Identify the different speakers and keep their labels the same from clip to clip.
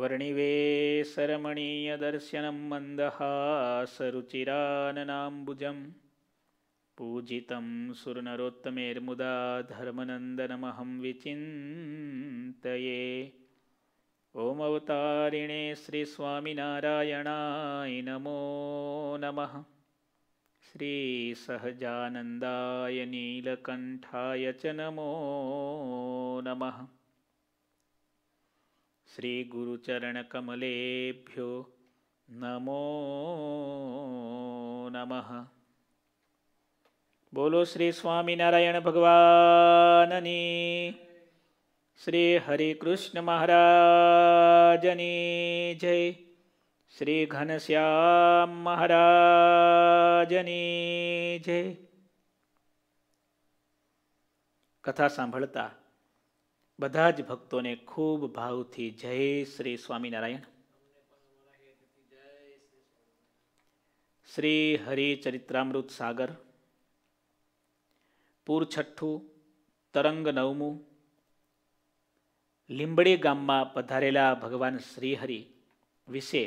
Speaker 1: वर्णिवेसरमणीयदर्शनं मन्दहासरुचिराननाम्बुजं पूजितं सुरनरोत्तमेर्मुदा धर्मनन्दनमहं विचिन्तये ॐमवतारिणे श्रीस्वामिनारायणाय नमो नमः श्रीसहजानन्दाय नीलकण्ठाय च नमो नमः श्रीगुरुचरणकमलेभ्यो નમો નમઃ બોલો શ્રી સ્વામિનારાયણ ભગવાનની શ્રી હરિકૃષ્ણ મહારાજની જય શ્રી ઘનશ્યામ મહારાજની જય કથા સાંભળતા બધા જ ભક્તોને ખૂબ ભાવથી જય શ્રી સ્વામિનારાયણ શ્રી હરિચરિત્રામૃત સાગર પૂર છઠ્ઠું તરંગ નવમું લીંબડી ગામમાં પધારેલા ભગવાન શ્રીહરિ વિશે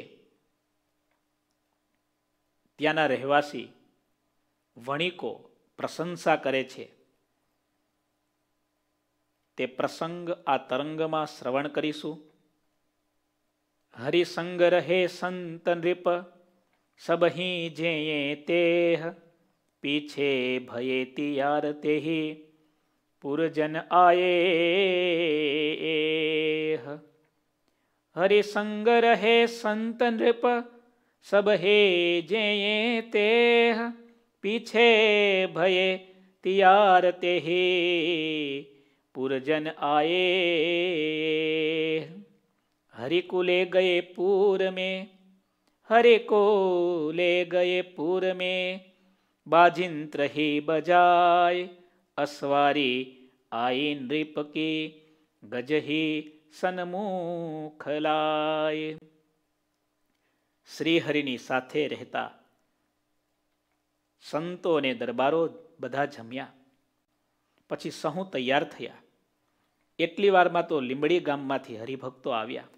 Speaker 1: ત્યાંના રહેવાસી વણિકો પ્રશંસા કરે છે તે પ્રસંગ આ તરંગમાં શ્રવણ કરીશું હરિસંગ રહે સંત નૃપ સબહી જેયે તેહ પીછે ભયે તિયાર તેહી પુરજન આયે હરિસંગ રહે સંત નૃપ સબહે જેયે તેહ પીછે ભયે તિયાર તેહી પૂરજન આયે હરિકુલે ગયે પૂર મેં हरे को ले गए पूर में बाजिंत्र ही बजाय अस्वारी आई नृप की गज શ્રીહરિની સાથે રહેતા સંતો અને દરબારો બધા જમ્યા પછી સહુ તૈયાર થયા એટલી વારમાં તો લીંબડી ગામમાંથી હરિભક્તો આવ્યા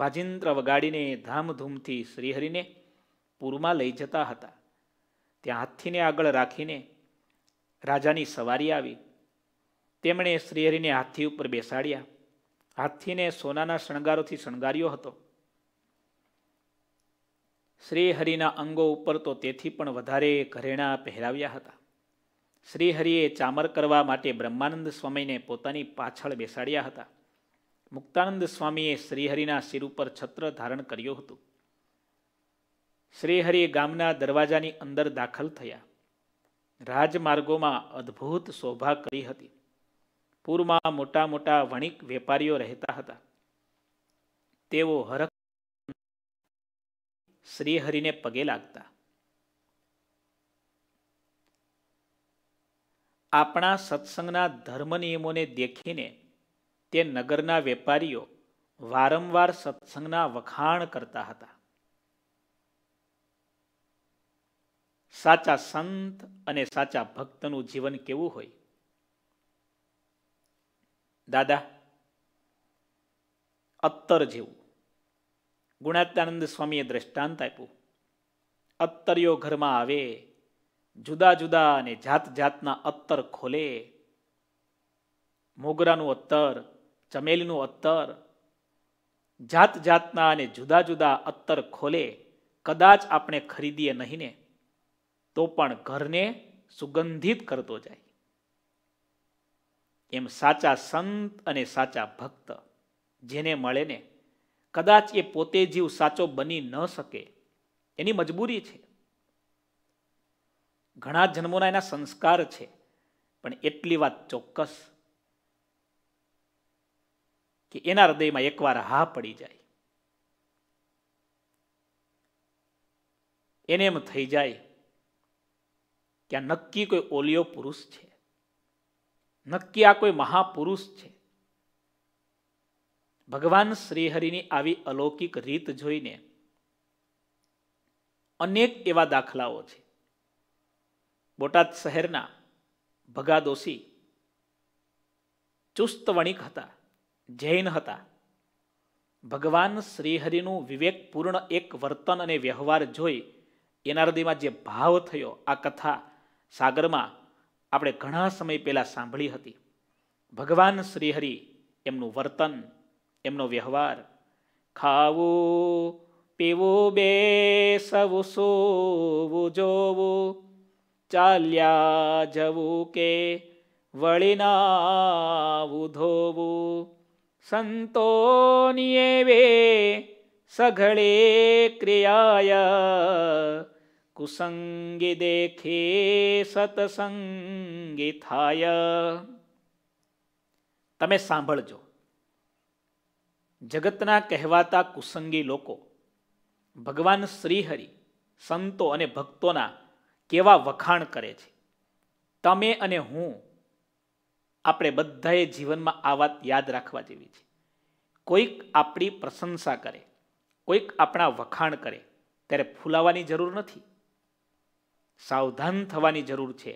Speaker 1: વાજિંત્ર વગાડીને ધામધૂમથી શ્રીહરિને પૂરમાં લઈ જતા હતા ત્યાં હાથીને આગળ રાખીને રાજાની સવારી આવી તેમણે શ્રીહરિને હાથી ઉપર બેસાડ્યા હાથીને સોનાના શણગારોથી શણગાર્યો હતો શ્રીહરિના અંગો ઉપર તો તેથી પણ વધારે ઘરેણા પહેરાવ્યા હતા શ્રીહરિએ ચામર કરવા માટે બ્રહ્માનંદ સ્વામીને પોતાની પાછળ બેસાડ્યા હતા મુક્તાનંદ સ્વામીએ શ્રીહરિના શિર ઉપર છત્ર ધારણ કર્યું હતું શ્રીહરિ ગામના દરવાજાની અંદર દાખલ થયા રાજમાર્ગોમાં અદ્ભુત શોભા કરી હતી પૂરમાં મોટા મોટા વણિક વેપારીઓ રહેતા હતા તેઓ હરખ શ્રીહરિને પગે લાગતા આપણા સત્સંગના ધર્મ નિયમોને દેખીને તે નગરના વેપારીઓ વારંવાર સત્સંગના વખાણ કરતા હતા સાચા સંત અને સાચા ભક્તનું જીવન કેવું હોય દાદા અત્તર જેવું ગુણાત્યાનંદ સ્વામીએ દ્રષ્ટાંત આપ્યું અત્તરીઓ ઘરમાં આવે જુદા જુદા અને જાત જાતના અત્તર ખોલે મોગરાનું અત્તર ચમેલીનું અત્તર જાત જાતના અને જુદા જુદા અત્તર ખોલે કદાચ આપણે ખરીદીએ નહીં ને તો પણ ઘરને સુગંધિત કરતો જાય એમ સાચા સંત અને સાચા ભક્ત જેને મળે ને કદાચ એ પોતે જીવ સાચો બની ન શકે એની મજબૂરી છે ઘણા જન્મોના એના સંસ્કાર છે પણ એટલી વાત ચોક્કસ કે એના હૃદયમાં એકવાર હા પડી જાય એને એમ થઈ જાય કે આ નક્કી કોઈ ઓલિયો પુરુષ છે નક્કી આ કોઈ મહાપુરુષ છે ભગવાન શ્રીહરિની આવી અલૌકિક રીત જોઈને અનેક એવા દાખલાઓ છે બોટાદ શહેરના ભગા દોશી ચુસ્ત વણિક હતા જૈન હતા ભગવાન શ્રીહરિનું વિવેકપૂર્ણ એક વર્તન અને વ્યવહાર જોઈ એના હૃદયમાં જે ભાવ થયો આ કથા સાગરમાં આપણે ઘણા સમય પહેલાં સાંભળી હતી ભગવાન શ્રીહરિ એમનું વર્તન એમનો વ્યવહાર ખાવું પીવું બેસવું સૂવું જોવું ચાલ્યા જવું કે વળીનાવું ધોવું સંતોની એવે સઘળે ક્રિયાય કુસંગી દેખે સતસંગી થાય તમે સાંભળજો જગતના કહેવાતા કુસંગી લોકો ભગવાન શ્રીહરિ સંતો અને ભક્તોના કેવા વખાણ કરે છે તમે અને હું આપણે બધાએ જીવનમાં આ વાત યાદ રાખવા જેવી છે કોઈક આપણી પ્રશંસા કરે કોઈક આપણા વખાણ કરે ત્યારે ફૂલાવાની જરૂર નથી સાવધાન થવાની જરૂર છે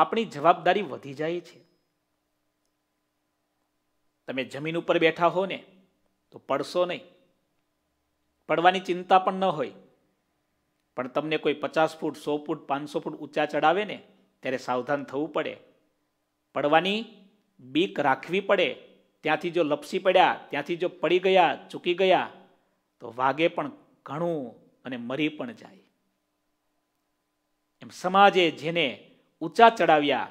Speaker 1: આપણી જવાબદારી વધી જાય છે તમે જમીન ઉપર બેઠા હો ને તો પડશો નહીં પડવાની ચિંતા પણ ન હોય પણ તમને કોઈ પચાસ ફૂટ સો ફૂટ પાંચસો ફૂટ ઊંચા ચડાવે ને ત્યારે સાવધાન થવું પડે પડવાની બીક રાખવી પડે ત્યાંથી જો લપસી પડ્યા ત્યાંથી જો પડી ગયા ચૂકી ગયા તો વાગે પણ ઘણું અને મરી પણ જાય એમ સમાજે જેને ઊંચા ચડાવ્યા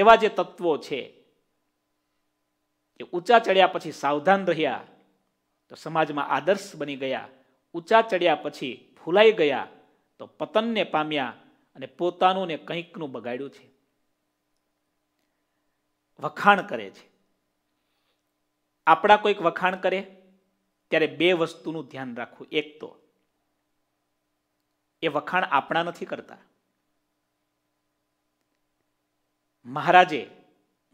Speaker 1: એવા જે તત્વો છે એ ઊંચા ચડ્યા પછી સાવધાન રહ્યા તો સમાજમાં આદર્શ બની ગયા ઊંચા ચડ્યા પછી ફૂલાઈ ગયા તો પતનને પામ્યા અને પોતાનું ને કંઈકનું બગાડ્યું છે વખાણ કરે છે આપણા કોઈક વખાણ કરે ત્યારે બે વસ્તુનું ધ્યાન રાખવું એક તો એ વખાણ આપણા નથી કરતા મહારાજે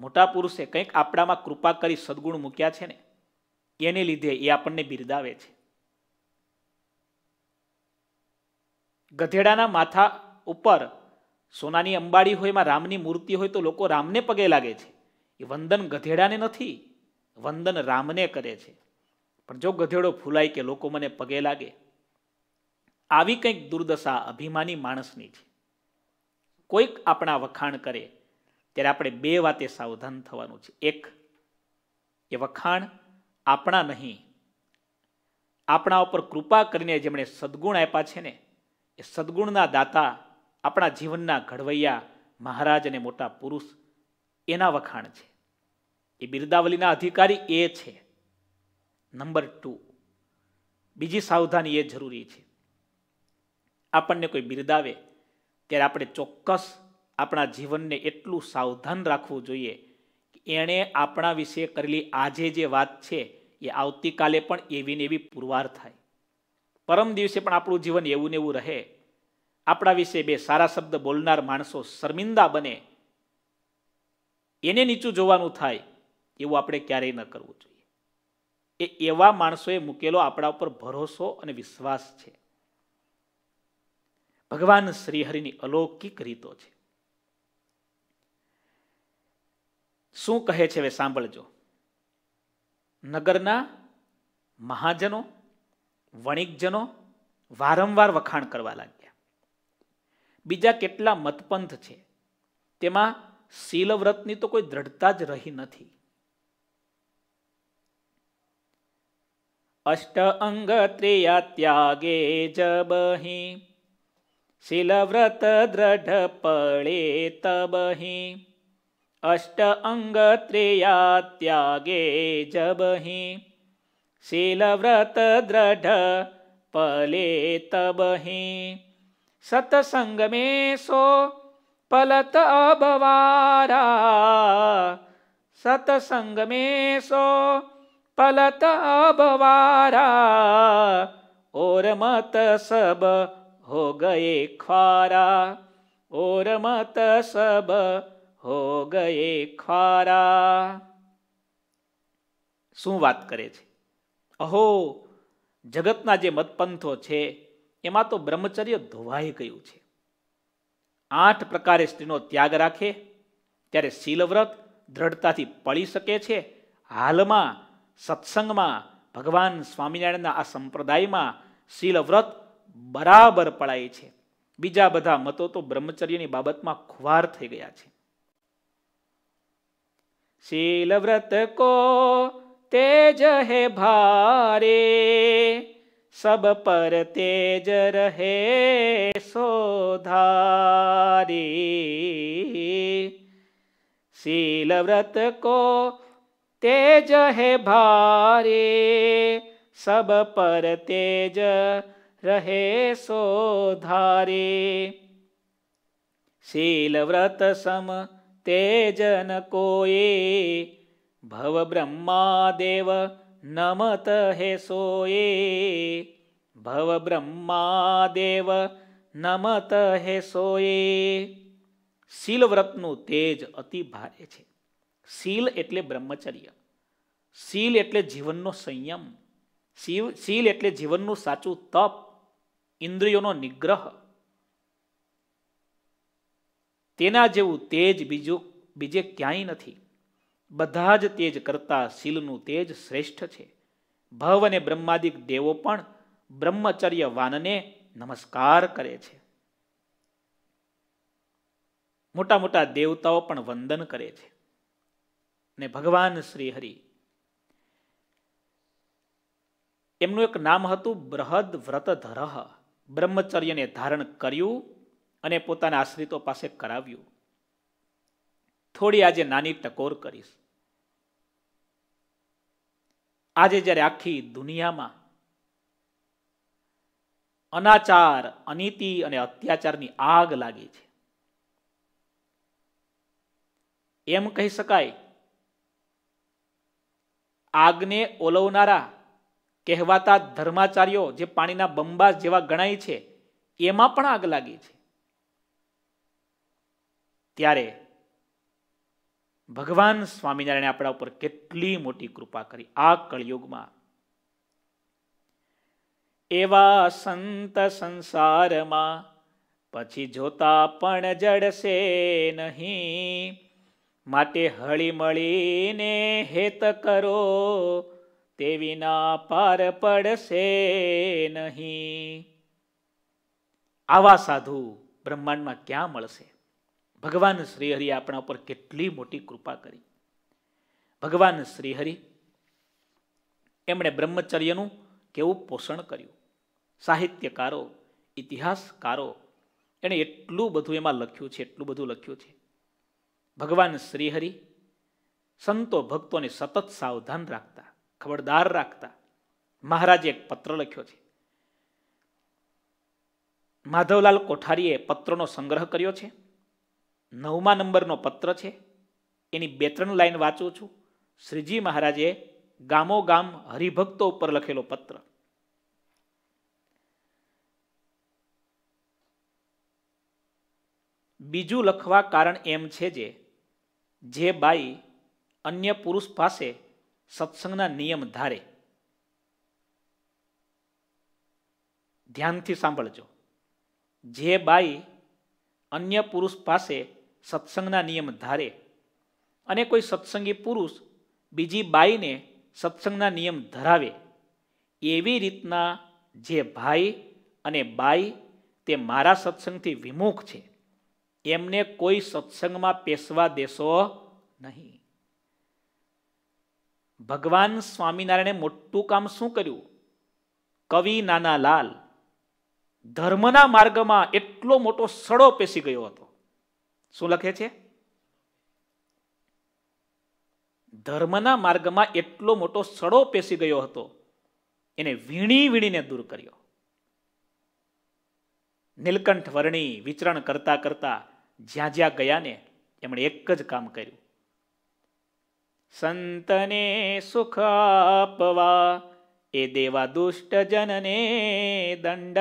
Speaker 1: મોટા પુરુષે કંઈક આપણામાં કૃપા કરી સદગુણ મૂક્યા છે ને એને લીધે એ આપણને બિરદાવે છે ગધેડાના માથા ઉપર સોનાની અંબાડી હોય એમાં રામની મૂર્તિ હોય તો લોકો રામને પગે લાગે છે એ વંદન ગધેડાને નથી વંદન રામને કરે છે પણ જો ગધેડો ફૂલાય કે લોકો મને પગે લાગે આવી કંઈક દુર્દશા અભિમાની માણસની છે કોઈક આપણા વખાણ કરે ત્યારે આપણે બે વાતે સાવધાન થવાનું છે એક એ વખાણ આપણા નહીં આપણા ઉપર કૃપા કરીને જેમણે સદગુણ આપ્યા છે ને એ સદગુણના દાતા આપણા જીવનના ઘડવૈયા મહારાજ અને મોટા પુરુષ એના વખાણ છે એ બિરદાવલીના અધિકારી એ છે નંબર ટુ બીજી સાવધાની એ જરૂરી છે આપણને કોઈ બિરદાવે ત્યારે આપણે ચોક્કસ આપણા જીવનને એટલું સાવધાન રાખવું જોઈએ કે એણે આપણા વિશે કરેલી આજે જે વાત છે એ આવતીકાલે પણ એવી ને એવી પુરવાર થાય પરમ દિવસે પણ આપણું જીવન એવું ને એવું રહે આપણા વિશે બે સારા શબ્દ બોલનાર માણસો શર્મિંદા બને એને નીચું જોવાનું થાય એવું આપણે ક્યારેય ન કરવું જોઈએ એ એવા માણસોએ મૂકેલો આપણા ઉપર ભરોસો અને વિશ્વાસ છે ભગવાન શ્રીહરિની અલૌકિક રીતો છે શું કહે છે હવે સાંભળજો નગરના મહાજનો વણિકજનો વારંવાર વખાણ કરવા લાગ્યા બીજા કેટલા મતપંથ છે તેમાં શીલવ્રતની તો કોઈ દ્રઢતા જ રહી નથી અષ્ટ અંગ ત્રિયા ત્યાગે જબહી શીલવ્રત દ્રઢ પડે તબહી અષ્ટ અંગ ત્રિયા ત્યાગે જબહી શીલવ્રત દ્રઢ પલે તબહી સતસંગ મે સો પલત અબવારા સતસંગ મે પલત અબવારા ઓર મત સબ હો ગયે ખ્વારા ઓર મત સબ હો ગયે ખ્વારા શું વાત કરે છે અહો જગતના જે મતપંથો છે એમાં તો બ્રહ્મચર્ય ધોવાઈ ગયું છે આઠ પ્રકારે સ્ત્રીનો ત્યાગ રાખે ત્યારે શીલવ્રત દ્રઢતાથી પડી શકે છે હાલમાં સત્સંગમાં ભગવાન સ્વામિનારાયણના આ સંપ્રદાયમાં શીલવ્રત બરાબર પડાય છે બીજા બધા મતો તો બ્રહ્મચર્યની બાબતમાં ખુવાર થઈ ગયા છે શીલવ્રત કો तेज है भारे सब पर तेज रहे सोधारी शील व्रत को तेज है भारे सब पर तेज रहे सोधारे शील व्रत सम तेजन कोई ભવ બ્રહ્મા દેવ નમત હે नमत ભવ બ્રહ્મા દેવ નમત હે સોયે શીલવ્રતનું તેજ અતિ ભારે છે શીલ એટલે બ્રહ્મચર્ય શીલ એટલે જીવનનો સંયમ શિવ શીલ એટલે જીવનનું સાચું તપ ઇન્દ્રિયોનો નિગ્રહ તેના જેવું તેજ બીજું બીજે ક્યાંય નથી બધા જ તેજ કરતા શીલનું તેજ શ્રેષ્ઠ છે ભવ અને બ્રહ્માદિક દેવો પણ બ્રહ્મચર્ય વાનને નમસ્કાર કરે છે મોટા મોટા દેવતાઓ પણ વંદન કરે છે ને ભગવાન શ્રી હરિ એમનું એક નામ હતું બ્રહદ વ્રતધરહ બ્રહ્મચર્યને ધારણ કર્યું અને પોતાના આશ્રિતો પાસે કરાવ્યું થોડી આજે નાની ટકોર કરીશ આજે જ્યારે આખી દુનિયામાં અનાચાર અનીતિ અને અત્યાચારની આગ લાગી છે એમ કહી શકાય આગને ઓલવનારા કહેવાતા ધર્માચાર્યો જે પાણીના બંબાસ જેવા ગણાય છે એમાં પણ આગ લાગી છે ત્યારે ભગવાન સ્વામિનારાયણે આપણા ઉપર કેટલી મોટી કૃપા કરી આ કળયુગમાં એવા સંત સંસારમાં પછી જોતા પણ જડશે નહીં માટે હળીમળીને હેત કરો તે વિના પાર પડશે નહીં આવા સાધુ બ્રહ્માંડમાં ક્યાં મળશે ભગવાન શ્રીહરિ આપણા ઉપર કેટલી મોટી કૃપા કરી ભગવાન શ્રીહરિ એમણે બ્રહ્મચર્યનું કેવું પોષણ કર્યું સાહિત્યકારો ઇતિહાસકારો એણે એટલું બધું એમાં લખ્યું છે એટલું બધું લખ્યું છે ભગવાન શ્રીહરિ સંતો ભક્તોને સતત સાવધાન રાખતા ખબરદાર રાખતા મહારાજે એક પત્ર લખ્યો છે માધવલાલ કોઠારીએ પત્રનો સંગ્રહ કર્યો છે નવમા નંબરનો પત્ર છે એની બે ત્રણ લાઈન વાંચું છું શ્રીજી મહારાજે ગામો ગામ હરિભક્તો ઉપર લખેલો પત્ર બીજું લખવા કારણ એમ છે જે જે બાઈ અન્ય પુરુષ પાસે સત્સંગના નિયમ ધારે ધ્યાનથી સાંભળજો જે બાઈ અન્ય પુરુષ પાસે સત્સંગના નિયમ ધારે અને કોઈ સત્સંગી પુરુષ બીજી બાઈને સત્સંગના નિયમ ધરાવે એવી રીતના જે ભાઈ અને બાઈ તે મારા સત્સંગથી વિમુખ છે એમને કોઈ સત્સંગમાં પેસવા દેશો નહીં ભગવાન સ્વામિનારાયણે મોટું કામ શું કર્યું કવિ નાના લાલ ધર્મના માર્ગમાં એટલો મોટો સડો પેસી ગયો હતો શું લખે છે ધર્મના માર્ગમાં એટલો મોટો સડો પેસી ગયો હતો એને વીણી વીણીને દૂર કર્યો નીલકંઠ વર્ણી વિચરણ કરતા કરતા જ્યાં જ્યાં ગયા ને એમણે એક જ કામ કર્યું સંતને સુખ આપવા એ દેવા દુષ્ટ જનને દંડ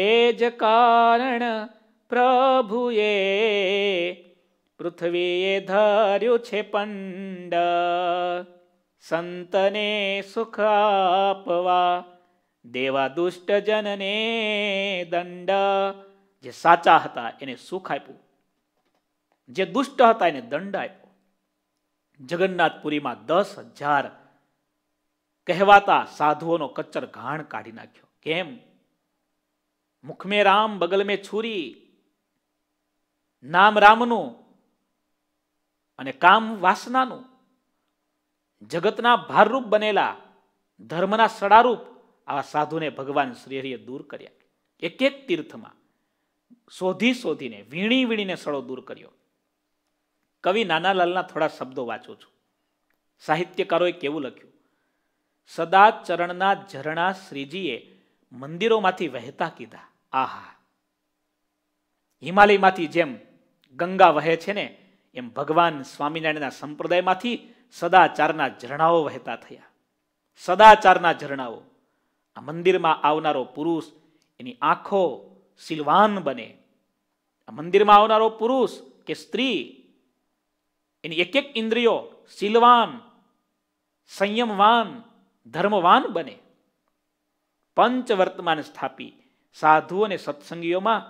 Speaker 1: એ જ કારણ પ્રભુએ પૃથ્વીએ ધર્યું છે પંડ સંતને સુખ આપવા દેવા દુષ્ટ જનને દંડ જે સાચા હતા એને સુખ આપ્યું જે દુષ્ટ હતા એને દંડ આપ્યો જગન્નાથપુરીમાં દસ હજાર કહેવાતા સાધુઓનો કચ્ચર ઘાણ કાઢી નાખ્યો કેમ મુખ મેં રામ બગલ મેં છુરી નામ રામનું અને કામ વાસનાનું જગતના ભારરૂપ બનેલા ધર્મના સડારૂપ આવા સાધુને ભગવાન શ્રી દૂર કર્યા એક એક તીર્થમાં શોધી શોધીને વીણી વીણીને સડો દૂર કર્યો કવિ નાનાલાલના થોડા શબ્દો વાંચું છું સાહિત્યકારોએ કેવું લખ્યું સદા ચરણના ઝરણા શ્રીજીએ મંદિરોમાંથી વહેતા કીધા આહા હિમાલયમાંથી જેમ ગંગા વહે છે ને એમ ભગવાન સ્વામિનારાયણના સંપ્રદાયમાંથી સદાચારના ઝરણાઓ વહેતા થયા સદાચારના ઝરણાઓ આ મંદિરમાં આવનારો પુરુષ એની આંખો સિલવાન બને આ મંદિરમાં આવનારો પુરુષ કે સ્ત્રી એની એક એક ઇન્દ્રિયો સિલવાન સંયમવાન ધર્મવાન બને પંચવર્તમાન સ્થાપી સાધુ અને સત્સંગીઓમાં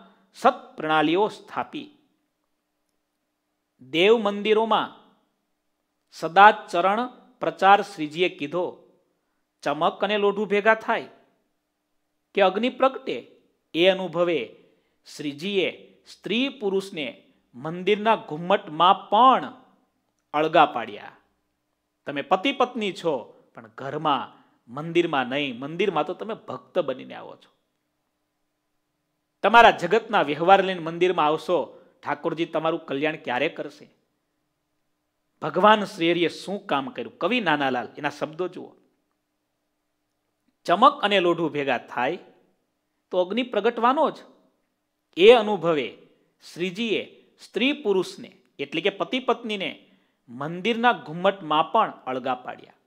Speaker 1: સત પ્રણાલીઓ સ્થાપી દેવ મંદિરોમાં સદાચરણ પ્રચાર શ્રીજીએ કીધો ચમક અને લોઢું ભેગા થાય કે અગ્નિ પ્રગટે એ અનુભવે શ્રીજીએ સ્ત્રી પુરુષને મંદિરના ઘુમ્મટમાં પણ અળગા પાડ્યા તમે પતિ પત્ની છો પણ ઘરમાં મંદિરમાં નહીં મંદિરમાં તો તમે ભક્ત બનીને આવો છો તમારા જગતના વ્યવહાર લઈને મંદિરમાં આવશો ઠાકોરજી તમારું કલ્યાણ ક્યારે કરશે ભગવાન શ્રેરીએ શું કામ કર્યું કવિ નાનાલાલ એના શબ્દો જુઓ ચમક અને લોઢું ભેગા થાય તો અગ્નિ પ્રગટવાનો જ એ અનુભવે શ્રીજીએ સ્ત્રી પુરુષને એટલે કે પતિ પત્નીને મંદિરના ઘુમ્મટમાં પણ અળગા પાડ્યા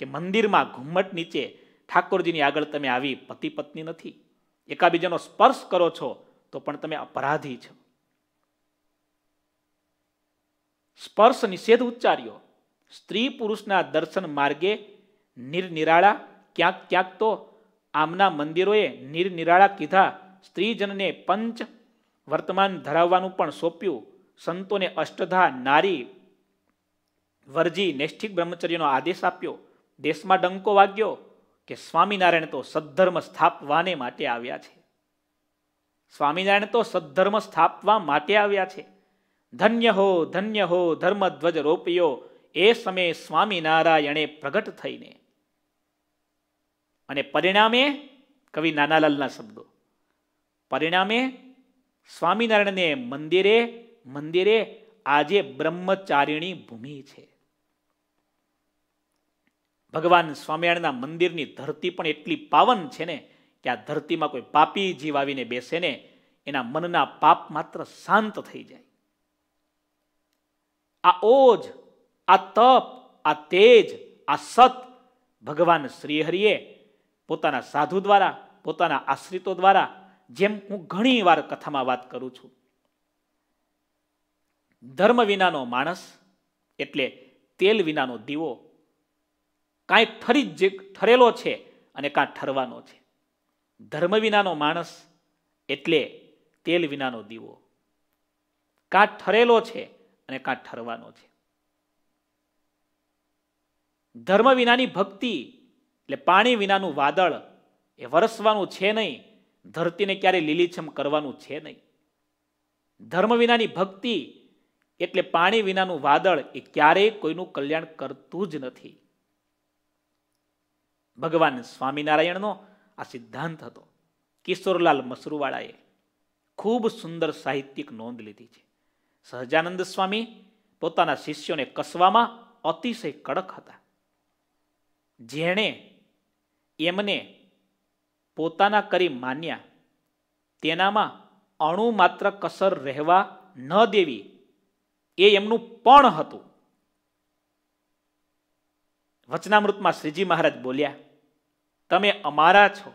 Speaker 1: કે મંદિરમાં ઘુમ્મટ નીચે ઠાકોરજીની આગળ તમે આવી પતિ પત્ની નથી એકાબીજાનો સ્પર્શ કરો છો તો પણ તમે અપરાધી છો સ્પર્શ નિષેધ ઉચ્ચાર્યો સ્ત્રી પુરુષના દર્શન માર્ગે નિરનિરાળા ક્યાંક ક્યાંક તો આમના મંદિરોએ નિરનિરાળા કીધા સ્ત્રીજનને પંચ વર્તમાન ધરાવવાનું પણ સોંપ્યું સંતોને અષ્ટધા નારી વર્જી નૈષ્ઠિક બ્રહ્મચર્યનો આદેશ આપ્યો દેશમાં ડંકો વાગ્યો કે સ્વામિનારાયણ તો સદ્ધર્મ સ્થાપવાને માટે આવ્યા છે સ્વામિનારાયણ તો સદ્ધર્મ સ્થાપવા માટે આવ્યા છે ધન્ય હો ધન્ય હો ધર્મધ્વજ રોપ્યો એ સમયે સ્વામિનારાયણે પ્રગટ થઈને અને પરિણામે કવિ નાનાલાલના શબ્દો પરિણામે સ્વામિનારાયણને મંદિરે મંદિરે આજે બ્રહ્મચારિણી ભૂમિ છે ભગવાન સ્વામિનારાયણના મંદિરની ધરતી પણ એટલી પાવન છે ને કે આ ધરતીમાં કોઈ પાપી જીવ આવીને બેસે ને એના મનના પાપ માત્ર શાંત થઈ જાય આ ઓજ આ તપ આ તેજ આ સત ભગવાન શ્રીહરિએ પોતાના સાધુ દ્વારા પોતાના આશ્રિતો દ્વારા જેમ હું ઘણી વાર કથામાં વાત કરું છું ધર્મ વિનાનો માણસ એટલે તેલ વિનાનો દીવો કાંઈ ઠરી જ ઠરેલો છે અને કાં ઠરવાનો છે ધર્મ વિનાનો માણસ એટલે તેલ વિનાનો દીવો કાં ઠરેલો છે અને કાં ઠરવાનો છે ધર્મ વિનાની ભક્તિ એટલે પાણી વિનાનું વાદળ એ વરસવાનું છે નહીં ધરતીને ક્યારે લીલીછમ કરવાનું છે નહીં ધર્મ વિનાની ભક્તિ એટલે પાણી વિનાનું વાદળ એ ક્યારેય કોઈનું કલ્યાણ કરતું જ નથી ભગવાન સ્વામિનારાયણનો આ સિદ્ધાંત હતો કિશોરલાલ મસરૂવાળાએ ખૂબ સુંદર સાહિત્યિક નોંધ લીધી છે સહજાનંદ સ્વામી પોતાના શિષ્યોને કસવામાં અતિશય કડક હતા જેણે એમને પોતાના કરી માન્યા તેનામાં અણુ માત્ર કસર રહેવા ન દેવી એ એમનું પણ હતું વચનામૃતમાં શ્રીજી મહારાજ બોલ્યા તમે અમારા છો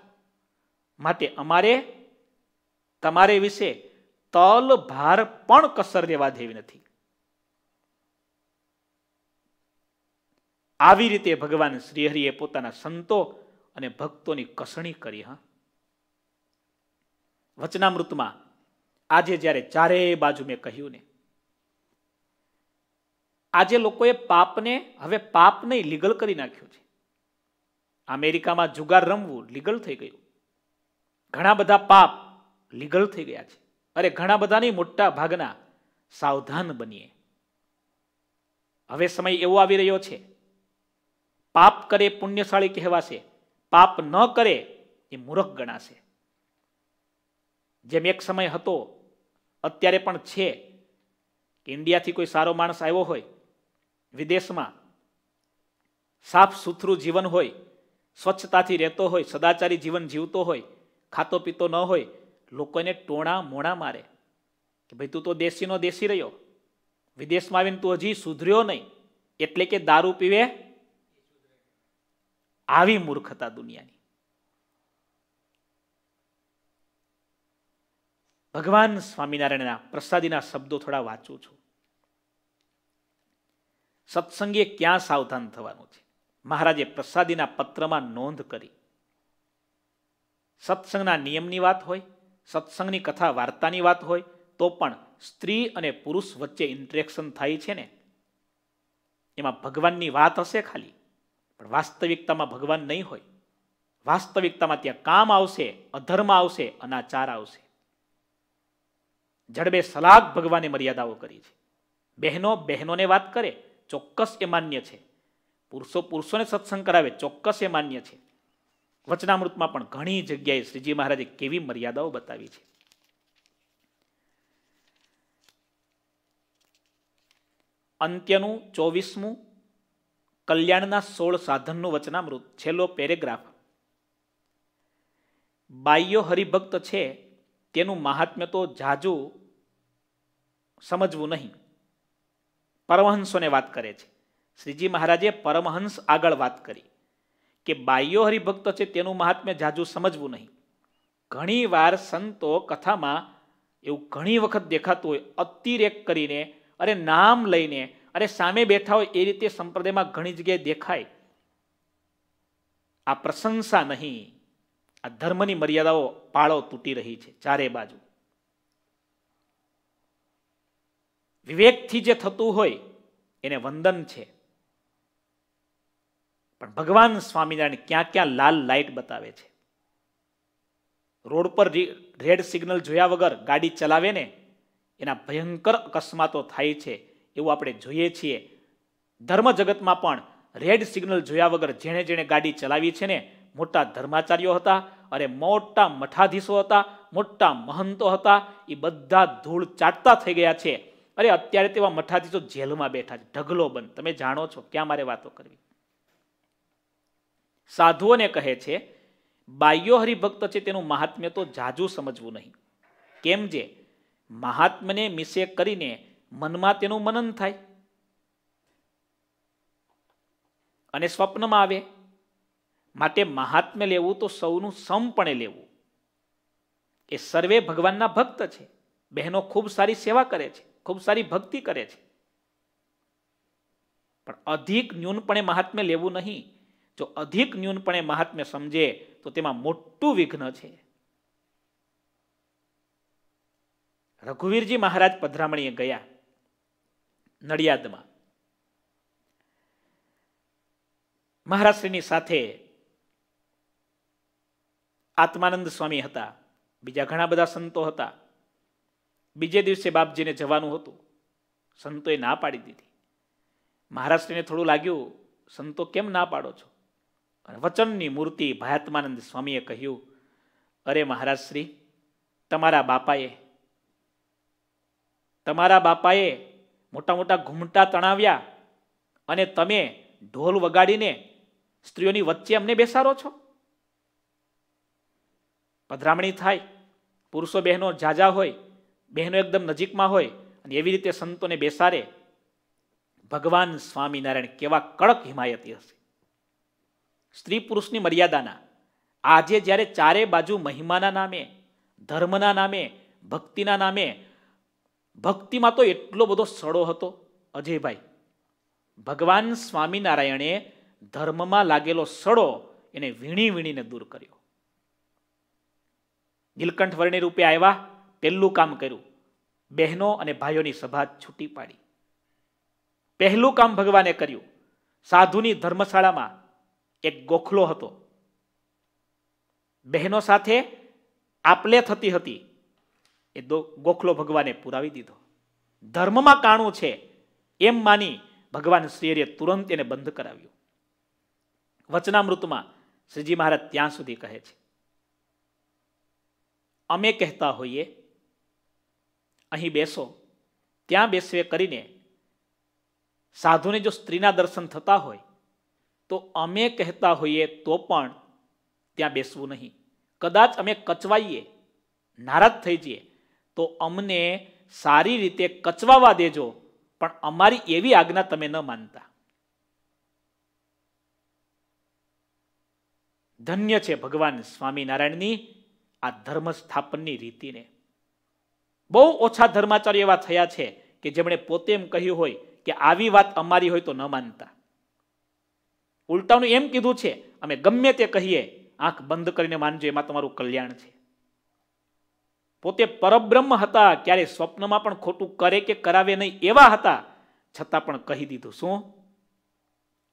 Speaker 1: માટે અમારે તમારે વિશે તલ ભાર પણ કસર રહેવા દેવી નથી આવી રીતે ભગવાન શ્રીહરિએ પોતાના સંતો અને ભક્તોની કસણી કરી હા વચનામૃતમાં આજે જ્યારે ચારેય બાજુ મેં કહ્યું ને આજે લોકોએ પાપને હવે પાપ નહીં લીગલ કરી નાખ્યું છે અમેરિકામાં જુગાર રમવું લીગલ થઈ ગયું ઘણા બધા પાપ લીગલ થઈ ગયા છે અરે ઘણા બધાની મોટા ભાગના સાવધાન બનીએ હવે સમય એવો આવી રહ્યો છે પાપ કરે પુણ્યશાળી કહેવાશે પાપ ન કરે એ મૂર્ખ ગણાશે જેમ એક સમય હતો અત્યારે પણ છે ઇન્ડિયાથી કોઈ સારો માણસ આવ્યો હોય વિદેશમાં સાફ સુથરું જીવન હોય સ્વચ્છતાથી રહેતો હોય સદાચારી જીવન જીવતો હોય ખાતો પીતો ન હોય લોકોને ટોણા મોણા મારે કે ભાઈ તું તો દેશીનો દેશી રહ્યો વિદેશમાં આવીને તું હજી સુધર્યો નહીં એટલે કે દારૂ પીવે આવી મૂર્ખતા દુનિયાની ભગવાન સ્વામિનારાયણના પ્રસાદીના શબ્દો થોડા વાંચું છું સત્સંગે ક્યાં સાવધાન થવાનું છે મહારાજે પ્રસાદીના પત્રમાં નોંધ કરી સત્સંગના નિયમની વાત હોય સત્સંગની કથા વાર્તાની વાત હોય તો પણ સ્ત્રી અને પુરુષ વચ્ચે ઇન્ટરેક્શન થાય છે ને એમાં ભગવાનની વાત હશે ખાલી પણ વાસ્તવિકતામાં ભગવાન નહીં હોય વાસ્તવિકતામાં ત્યાં કામ આવશે અધર્મ આવશે અનાચાર આવશે જડબે સલાગ ભગવાને મર્યાદાઓ કરી છે બહેનો બહેનોને વાત કરે ચોક્કસ એ માન્ય છે પુરુષો પુરુષોને સત્સંગ કરાવે ચોક્કસ એ માન્ય છે વચનામૃતમાં પણ ઘણી જગ્યાએ શ્રીજી મહારાજે કેવી મર્યાદાઓ બતાવી છે અંત્યનું ચોવીસમું કલ્યાણના સોળ સાધનનું વચનામૃત છેલ્લો પેરેગ્રાફ બાહ્યો હરિભક્ત છે તેનું મહાત્મ્ય તો જાજુ સમજવું નહીં પરમહંસોને વાત કરે છે શ્રીજી મહારાજે પરમહંસ આગળ વાત કરી કે બાહ્યો હરિભક્ત છે તેનું મહાત્મ્ય જાજુ સમજવું નહીં ઘણીવાર સંતો કથામાં એવું ઘણી વખત દેખાતું હોય અતિરેક કરીને અરે નામ લઈને અરે સામે બેઠા હોય એ રીતે સંપ્રદાયમાં ઘણી જગ્યાએ દેખાય આ પ્રશંસા નહીં આ ધર્મની મર્યાદાઓ પાળો તૂટી રહી છે ચારે બાજુ વિવેકથી જે થતું હોય એને વંદન છે પણ ભગવાન સ્વામિનારાયણ ક્યાં ક્યાં લાલ લાઇટ બતાવે છે રોડ પર રેડ સિગ્નલ જોયા વગર ગાડી ચલાવે ને એના ભયંકર અકસ્માતો થાય છે એવું આપણે જોઈએ છીએ ધર્મ જગતમાં પણ રેડ સિગ્નલ જોયા વગર જેણે જેણે ગાડી ચલાવી છે ને મોટા ધર્માચાર્યો હતા અને મોટા મઠાધીશો હતા મોટા મહંતો હતા એ બધા ધૂળ ચાટતા થઈ ગયા છે અરે અત્યારે તેવા મઠાધીશો જેલમાં બેઠા છે ઢગલો બંધ તમે જાણો છો ક્યાં મારે વાતો કરવી સાધુઓને કહે છે બાહ્યો હરિભક્ત છે તેનું મહાત્મ્ય તો જાજુ સમજવું નહીં કેમ જે મહાત્મને મિસે કરીને મનમાં તેનું મનન થાય અને સ્વપ્નમાં આવે માટે મહાત્મ્ય લેવું તો સૌનું સમપણે લેવું એ સર્વે ભગવાનના ભક્ત છે બહેનો ખૂબ સારી સેવા કરે છે ખૂબ સારી ભક્તિ કરે છે પણ અધિક ન્યૂનપણે મહાત્મ્ય લેવું નહીં જો અધિક ન્યૂનપણે મહાત્મ્ય સમજે તો તેમાં મોટું વિઘ્ન છે રઘુવીરજી મહારાજ પધરામણીએ ગયા નડિયાદમાં મહારાજશ્રીની સાથે આત્માનંદ સ્વામી હતા બીજા ઘણા બધા સંતો હતા બીજે દિવસે બાપજીને જવાનું હતું સંતોએ ના પાડી દીધી મહારાષ્ટ્રીને થોડું લાગ્યું સંતો કેમ ના પાડો છો વચનની મૂર્તિ ભારતમાનંદ સ્વામીએ કહ્યું અરે મહારાજ શ્રી તમારા બાપાએ તમારા બાપાએ મોટા મોટા ઘૂમટા તણાવ્યા અને તમે ઢોલ વગાડીને સ્ત્રીઓની વચ્ચે અમને બેસારો છો પધરામણી થાય પુરુષો બહેનો ઝાઝા હોય બહેનો એકદમ નજીકમાં હોય અને એવી રીતે સંતોને બેસારે ભગવાન સ્વામિનારાયણ કેવા કડક હિમાયતી હશે સ્ત્રી પુરુષની મર્યાદાના આજે જ્યારે ચારે બાજુ મહિમાના નામે ધર્મના નામે ભક્તિના નામે ભક્તિમાં તો એટલો બધો સડો હતો અજયભાઈ ભગવાન સ્વામિનારાયણે ધર્મમાં લાગેલો સડો એને વીણી વીણીને દૂર કર્યો નીલકંઠ વર્ણી રૂપે આવ્યા પહેલું કામ કર્યું બહેનો અને ભાઈઓની સભા છૂટી પાડી પહેલું કામ ભગવાને કર્યું સાધુની ધર્મશાળામાં એક ગોખલો હતો બહેનો સાથે આપલે થતી હતી એ ગોખલો ભગવાને પુરાવી દીધો ધર્મમાં કાણું છે એમ માની ભગવાન શ્રીએ તુરંત એને બંધ કરાવ્યું વચનામૃતમાં શ્રીજી મહારાજ ત્યાં સુધી કહે છે અમે કહેતા હોઈએ અહીં બેસો ત્યાં બેસવે કરીને સાધુને જો સ્ત્રીના દર્શન થતા હોય તો અમે કહેતા હોઈએ તો પણ ત્યાં બેસવું નહીં કદાચ અમે કચવાઈએ નારાજ થઈ જઈએ તો અમને સારી રીતે કચવાવા દેજો પણ અમારી એવી આજ્ઞા તમે ન માનતા ધન્ય છે ભગવાન સ્વામિનારાયણની આ ધર્મ સ્થાપનની રીતિને બહુ ઓછા ધર્માચાર્ય એવા થયા છે કે જેમણે પોતે એમ કહ્યું હોય કે આવી વાત અમારી હોય તો ન માનતા ઉલટાનું એમ કીધું છે અમે ગમે તે કહીએ આંખ બંધ કરીને માનજો એમાં તમારું કલ્યાણ છે પોતે પરબ્રહ્મ હતા ક્યારે સ્વપ્નમાં પણ ખોટું કરે કે કરાવે નહીં એવા હતા છતાં પણ કહી દીધું શું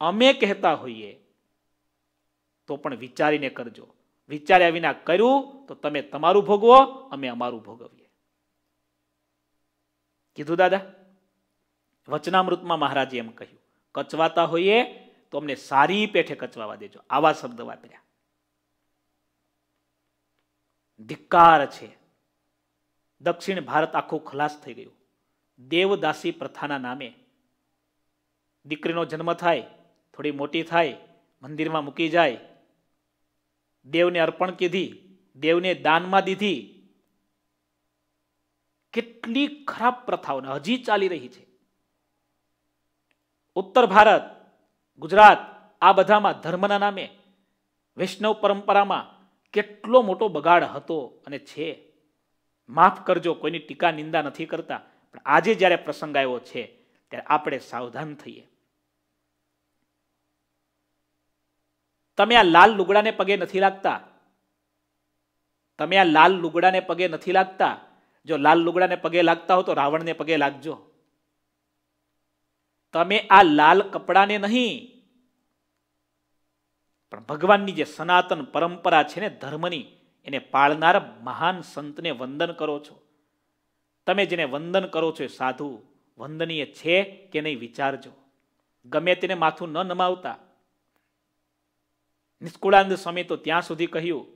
Speaker 1: અમે કહેતા હોઈએ તો પણ વિચારીને કરજો વિચાર્યા વિના કર્યું તો તમે તમારું ભોગવો અમે અમારું ભોગવીએ કીધું દાદા વચનામૃતમાં મહારાજે એમ કહ્યું કચવાતા હોઈએ તો અમને સારી પેઠે કચવાવા દેજો આવા શબ્દ વાપર્યા ધિક્કાર છે દક્ષિણ ભારત આખું ખલાસ થઈ ગયું દેવદાસી પ્રથાના નામે દીકરીનો જન્મ થાય થોડી મોટી થાય મંદિરમાં મૂકી જાય દેવને અર્પણ કીધી દેવને દાનમાં દીધી કેટલી ખરાબ પ્રથાઓને હજી ચાલી રહી છે ઉત્તર ભારત ગુજરાત આ બધામાં ધર્મના નામે વૈષ્ણવ પરંપરામાં કેટલો મોટો બગાડ હતો અને છે માફ કરજો કોઈની ટીકા નિંદા નથી કરતા પણ આજે જ્યારે પ્રસંગ આવ્યો છે ત્યારે આપણે સાવધાન થઈએ તમે આ લાલ લુગડાને પગે નથી લાગતા તમે આ લાલ લુગડાને પગે નથી લાગતા જો લાલ લુગડાને પગે લાગતા હો તો રાવણને પગે લાગજો તમે આ લાલ કપડાને નહીં પણ ભગવાનની જે સનાતન પરંપરા છે ને ધર્મની એને પાળનાર મહાન સંતને વંદન કરો છો તમે જેને વંદન કરો છો એ સાધુ વંદનીય છે કે નહીં વિચારજો ગમે તેને માથું ન નમાવતા નિષ્કુળાનંદ સ્વામી તો ત્યાં સુધી કહ્યું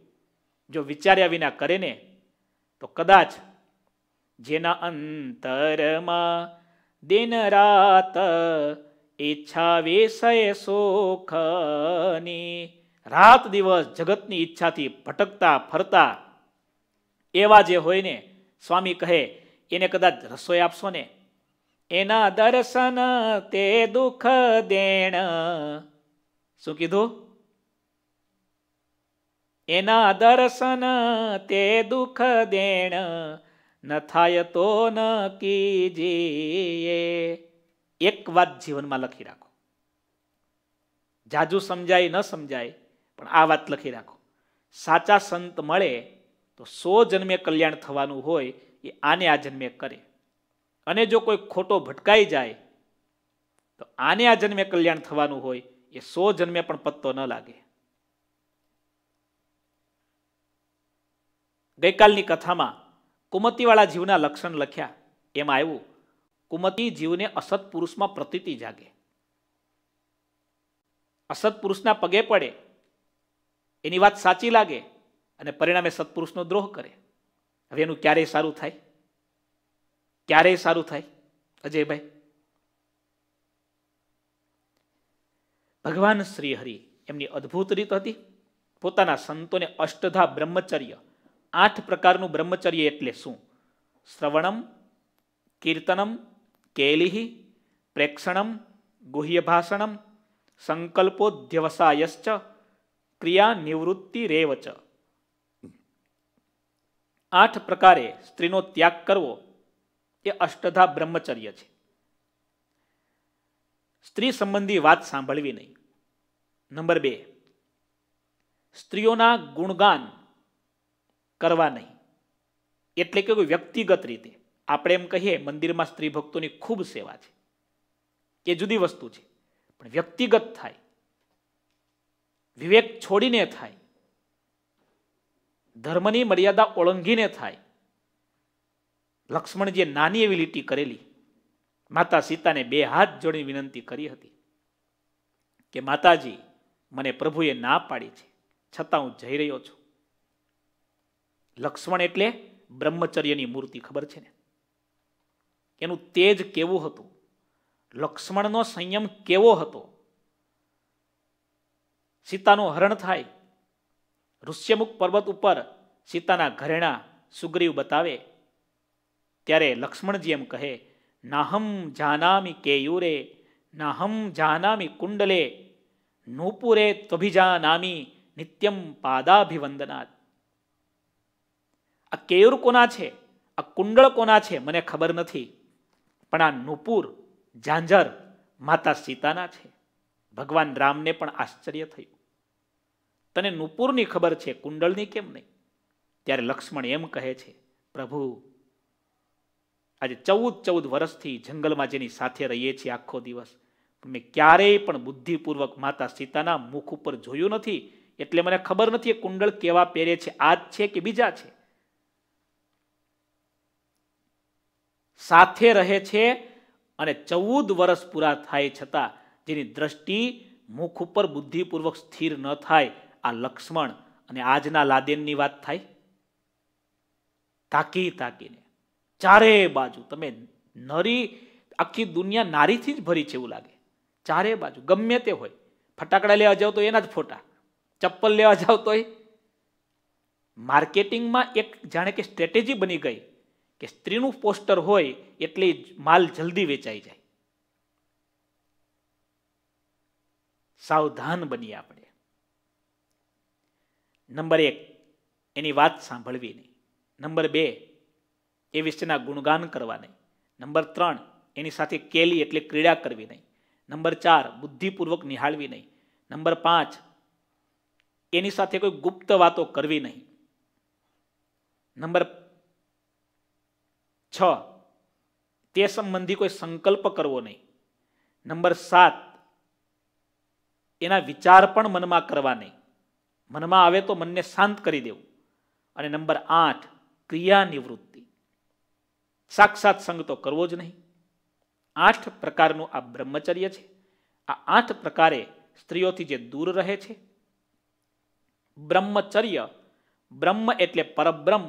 Speaker 1: જો વિચાર્યા વિના કરે ને તો કદાચ જેના અંતરમાં દિન રાત ઈચ્છા વિષય સુખની રાત દિવસ જગતની ઈચ્છાથી ભટકતા ફરતા એવા જે હોય ને સ્વામી કહે એને કદાચ રસોઈ આપશો ને એના દર્શન તે દુઃખ દેણ શું કીધું એના દર્શન તે દુઃખ દેણ ન થાય તો ન કીજીએ એક વાત જીવનમાં લખી રાખો જાજુ સમજાય ન સમજાય પણ આ વાત લખી રાખો સાચા સંત મળે તો સો જન્મે કલ્યાણ થવાનું હોય એ આને આ જન્મે કરે અને જો કોઈ ખોટો ભટકાઈ જાય તો આને આ જન્મે કલ્યાણ થવાનું હોય એ સો જન્મે પણ પત્તો ન લાગે ગઈકાલની કથામાં કુમતીવાળા જીવના લક્ષણ લખ્યા એમાં આવ્યું કુમતી જીવને અસત પુરુષમાં પ્રતીતિ જાગે અસત પુરુષના પગે પડે એની વાત સાચી લાગે અને પરિણામે સત્પુરુષનો દ્રોહ કરે હવે એનું ક્યારેય સારું થાય ક્યારેય સારું થાય અજયભાઈ ભગવાન શ્રી હરિ એમની અદ્ભુત રીત હતી પોતાના સંતોને અષ્ટધા બ્રહ્મચર્ય આઠ પ્રકારનું બ્રહ્મચર્ય એટલે શું શ્રવણમ કીર્તનમ કેલિહી પ્રેક્ષણમ ગુહ્યભાષણમ ભાષણમ સંકલ્પોધ્યવસાયશ્ચ ક્રિયા નિવૃત્તિ રેવચ આઠ પ્રકારે સ્ત્રીનો ત્યાગ કરવો એ અષ્ટધા બ્રહ્મચર્ય છે સ્ત્રી સંબંધી વાત સાંભળવી નહીં નંબર બે સ્ત્રીઓના ગુણગાન કરવા નહીં એટલે કે વ્યક્તિગત રીતે આપણે એમ કહીએ મંદિરમાં સ્ત્રી ભક્તોની ખૂબ સેવા છે એ જુદી વસ્તુ છે પણ વ્યક્તિગત થાય વિવેક છોડીને થાય ધર્મની મર્યાદા ઓળંગીને થાય લક્ષ્મણ જે નાની એવી લીટી કરેલી માતા સીતાને બે હાથ જોડી વિનંતી કરી હતી કે માતાજી મને પ્રભુએ ના પાડી છે છતાં હું જઈ રહ્યો છું લક્ષ્મણ એટલે બ્રહ્મચર્યની મૂર્તિ ખબર છે ને એનું તેજ કેવું હતું લક્ષ્મણનો સંયમ કેવો હતો સીતાનું હરણ થાય ઋષ્યમુખ પર્વત ઉપર સીતાના ઘરેણા સુગ્રીવ બતાવે ત્યારે લક્ષ્મણજી એમ કહે નાહમ જાનામી કેયુરે નાહમ જાનામી કુંડલે નૂપુરે ત્વભિજાનામી નિત્યમ પાદાભિવંદનાથ આ કેયુર કોના છે આ કુંડળ કોના છે મને ખબર નથી પણ આ નુપુર ઝાંઝર માતા સીતાના છે ભગવાન રામને પણ આશ્ચર્ય થયું તને નુપુરની ખબર છે કુંડળની કેમ નહીં ત્યારે લક્ષ્મણ એમ કહે છે પ્રભુ આજે ચૌદ ચૌદ વર્ષથી જંગલમાં જેની સાથે રહીએ છીએ આખો દિવસ મેં ક્યારેય પણ બુદ્ધિપૂર્વક માતા સીતાના મુખ ઉપર જોયું નથી એટલે મને ખબર નથી એ કુંડળ કેવા પહેરે છે આ જ છે કે બીજા છે સાથે રહે છે અને ચૌદ વર્ષ પૂરા થાય છતાં જેની દ્રષ્ટિ મુખ ઉપર બુદ્ધિપૂર્વક સ્થિર ન થાય આ લક્ષ્મણ અને આજના લાદેનની વાત થાય તાકી તાકીને ચારે બાજુ તમે નરી આખી દુનિયા નારીથી જ ભરી છે એવું લાગે ચારે બાજુ ગમે તે હોય ફટાકડા લેવા જાઓ તો એના જ ફોટા ચપ્પલ લેવા જાવ તોય માર્કેટિંગમાં એક જાણે કે સ્ટ્રેટેજી બની ગઈ કે સ્ત્રીનું પોસ્ટર હોય એટલે માલ જલ્દી વેચાઈ જાય સાવધાન બનીએ આપણે નંબર એક એની વાત સાંભળવી નહીં નંબર બે એ વિશેના ગુણગાન કરવા નહીં નંબર ત્રણ એની સાથે કેલી એટલે ક્રીડા કરવી નહીં નંબર ચાર બુદ્ધિપૂર્વક નિહાળવી નહીં નંબર પાંચ એની સાથે કોઈ ગુપ્ત વાતો કરવી નહીં નંબર છ તે સંબંધી કોઈ સંકલ્પ કરવો નહીં નંબર સાત એના વિચાર પણ મનમાં કરવા નહીં મનમાં આવે તો મનને શાંત કરી દેવું અને નંબર આઠ ક્રિયા નિવૃત્તિ સાક્ષાત સંગ તો કરવો જ નહીં આઠ પ્રકારનું આ બ્રહ્મચર્ય છે આ આઠ પ્રકારે સ્ત્રીઓથી જે દૂર રહે છે બ્રહ્મચર્ય બ્રહ્મ એટલે પરબ્રહ્મ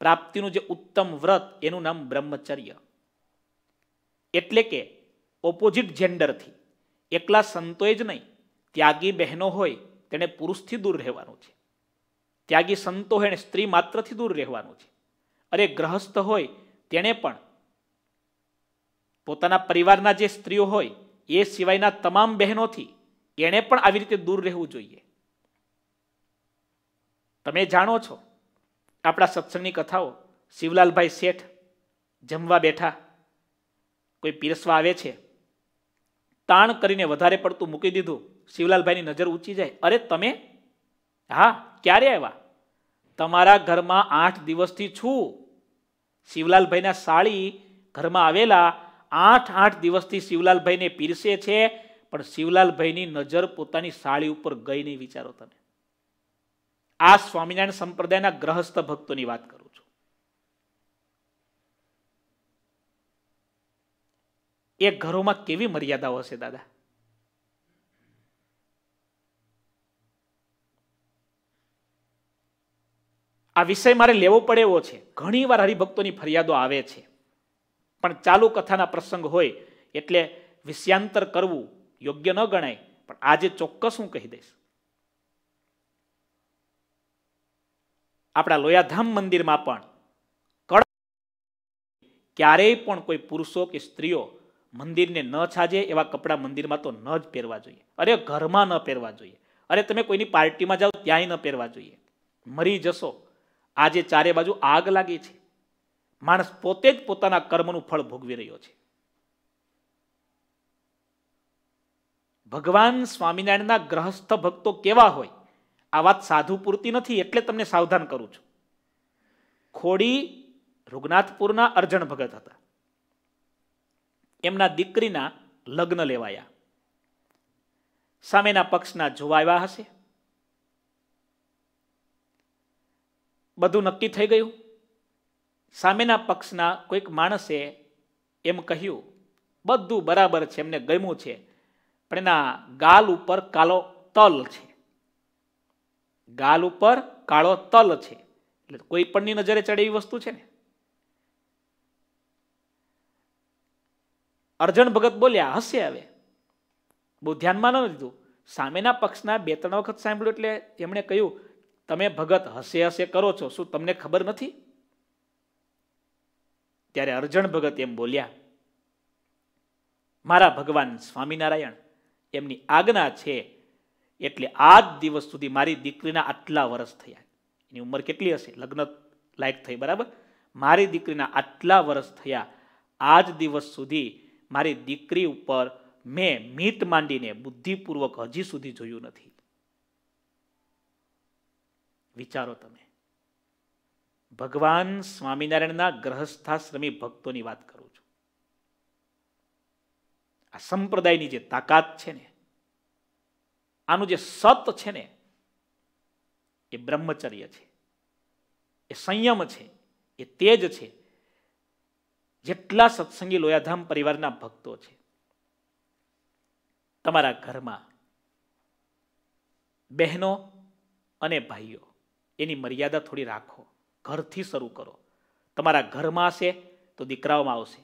Speaker 1: પ્રાપ્તિનું જે ઉત્તમ વ્રત એનું નામ બ્રહ્મચર્ય એટલે કે ઓપોઝિટ જેન્ડરથી એકલા સંતોએ જ નહીં ત્યાગી બહેનો હોય તેણે પુરુષથી દૂર રહેવાનું છે ત્યાગી સંતો એણે સ્ત્રી માત્રથી દૂર રહેવાનું છે અરે ગ્રહસ્થ હોય તેણે પણ પોતાના પરિવારના જે સ્ત્રીઓ હોય એ સિવાયના તમામ બહેનોથી એણે પણ આવી રીતે દૂર રહેવું જોઈએ તમે જાણો છો આપણા સત્સંગની કથાઓ શિવલાલભાઈ શેઠ જમવા બેઠા કોઈ પીરસવા આવે છે તાણ કરીને વધારે પડતું મૂકી દીધું શિવલાલભાઈની નજર ઊંચી જાય અરે તમે હા ક્યારે આવ્યા તમારા ઘરમાં આઠ દિવસથી છું શિવલાલભાઈના સાળી ઘરમાં આવેલા આઠ આઠ દિવસથી શિવલાલભાઈને પીરસે છે પણ શિવલાલભાઈની નજર પોતાની સાળી ઉપર ગઈ નહીં વિચારો તમે આ સ્વામિનારાયણ સંપ્રદાયના ગ્રહસ્થ ભક્તોની વાત કરું છું એ ઘરોમાં કેવી મર્યાદાઓ હશે દાદા આ વિષય મારે લેવો પડે એવો છે ઘણીવાર હરિભક્તોની ફરિયાદો આવે છે પણ ચાલુ કથાના પ્રસંગ હોય એટલે વિષયાંતર કરવું યોગ્ય ન ગણાય પણ આજે ચોક્કસ હું કહી દઈશ આપણા લોયાધામ મંદિરમાં પણ કડ ક્યારેય પણ કોઈ પુરુષો કે સ્ત્રીઓ મંદિરને ન છાજે એવા કપડાં મંદિરમાં તો ન જ પહેરવા જોઈએ અરે ઘરમાં ન પહેરવા જોઈએ અરે તમે કોઈની પાર્ટીમાં જાઓ ત્યાંય ન પહેરવા જોઈએ મરી જશો આજે ચારે બાજુ આગ લાગી છે માણસ પોતે જ પોતાના કર્મનું ફળ ભોગવી રહ્યો છે ભગવાન સ્વામિનારાયણના ગ્રહસ્થ ભક્તો કેવા હોય આ વાત સાધુ પૂરતી નથી એટલે તમને સાવધાન કરું છું ખોડી રૂગનાથપુરના અર્જણ ભગત હતા એમના દીકરીના લગ્ન લેવાયા સામેના પક્ષના જોવાયા હશે બધું નક્કી થઈ ગયું સામેના પક્ષના કોઈક માણસે એમ કહ્યું બધું બરાબર છે એમને ગમ્યું છે પણ એના ગાલ ઉપર કાલો તલ છે ગાલ ઉપર કાળો તલ છે એટલે કોઈ પણની નજરે ચડે એવી વસ્તુ છે ને અર્જણ ભગત બોલ્યા હશે હવે બહુ ધ્યાનમાં ન લીધું સામેના પક્ષના બે ત્રણ વખત સાંભળ્યું એટલે એમણે કહ્યું તમે ભગત હસે હસે કરો છો શું તમને ખબર નથી ત્યારે અર્જણ ભગત એમ બોલ્યા મારા ભગવાન સ્વામિનારાયણ એમની આજ્ઞા છે એટલે આ જ દિવસ સુધી મારી દીકરીના આટલા વર્ષ થયા એની ઉંમર કેટલી હશે લગ્ન લાયક થઈ બરાબર મારી દીકરીના આટલા વર્ષ થયા આ જ દિવસ સુધી મારી દીકરી ઉપર મેં મીત માંડીને બુદ્ધિપૂર્વક હજી સુધી જોયું નથી વિચારો તમે ભગવાન સ્વામિનારાયણના ગ્રહસ્થાશ્રમી ભક્તોની વાત કરું છું આ સંપ્રદાયની જે તાકાત છે ને આનું જે સત છે ને એ બ્રહ્મચર્ય છે એ સંયમ છે એ તેજ છે જેટલા સત્સંગી લોયાધામ પરિવારના ભક્તો છે તમારા ઘરમાં બહેનો અને ભાઈઓ એની મર્યાદા થોડી રાખો ઘરથી શરૂ કરો તમારા ઘરમાં હશે તો દીકરાઓમાં આવશે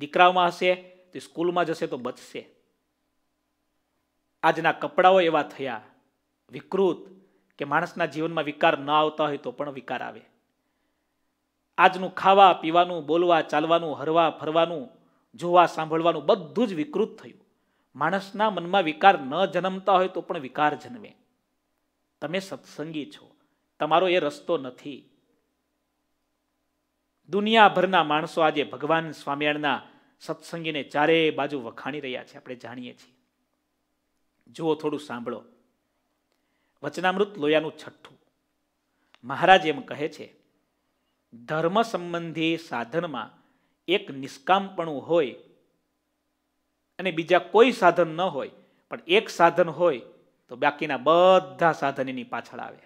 Speaker 1: દીકરાઓમાં હશે તો સ્કૂલમાં જશે તો બચશે આજના કપડાઓ એવા થયા વિકૃત કે માણસના જીવનમાં વિકાર ન આવતા હોય તો પણ વિકાર આવે આજનું ખાવા પીવાનું બોલવા ચાલવાનું હરવા ફરવાનું જોવા સાંભળવાનું બધું જ વિકૃત થયું માણસના મનમાં વિકાર ન જન્મતા હોય તો પણ વિકાર જન્મે તમે સત્સંગી છો તમારો એ રસ્તો નથી દુનિયાભરના માણસો આજે ભગવાન સ્વામિયાણના સત્સંગીને ચારે બાજુ વખાણી રહ્યા છે આપણે જાણીએ છીએ જુઓ થોડું સાંભળો વચનામૃત લોયાનું છઠ્ઠું મહારાજ એમ કહે છે ધર્મ સંબંધી સાધનમાં એક નિષ્કામપણું હોય અને બીજા કોઈ સાધન ન હોય પણ એક સાધન હોય તો બાકીના બધા સાધન એની પાછળ આવે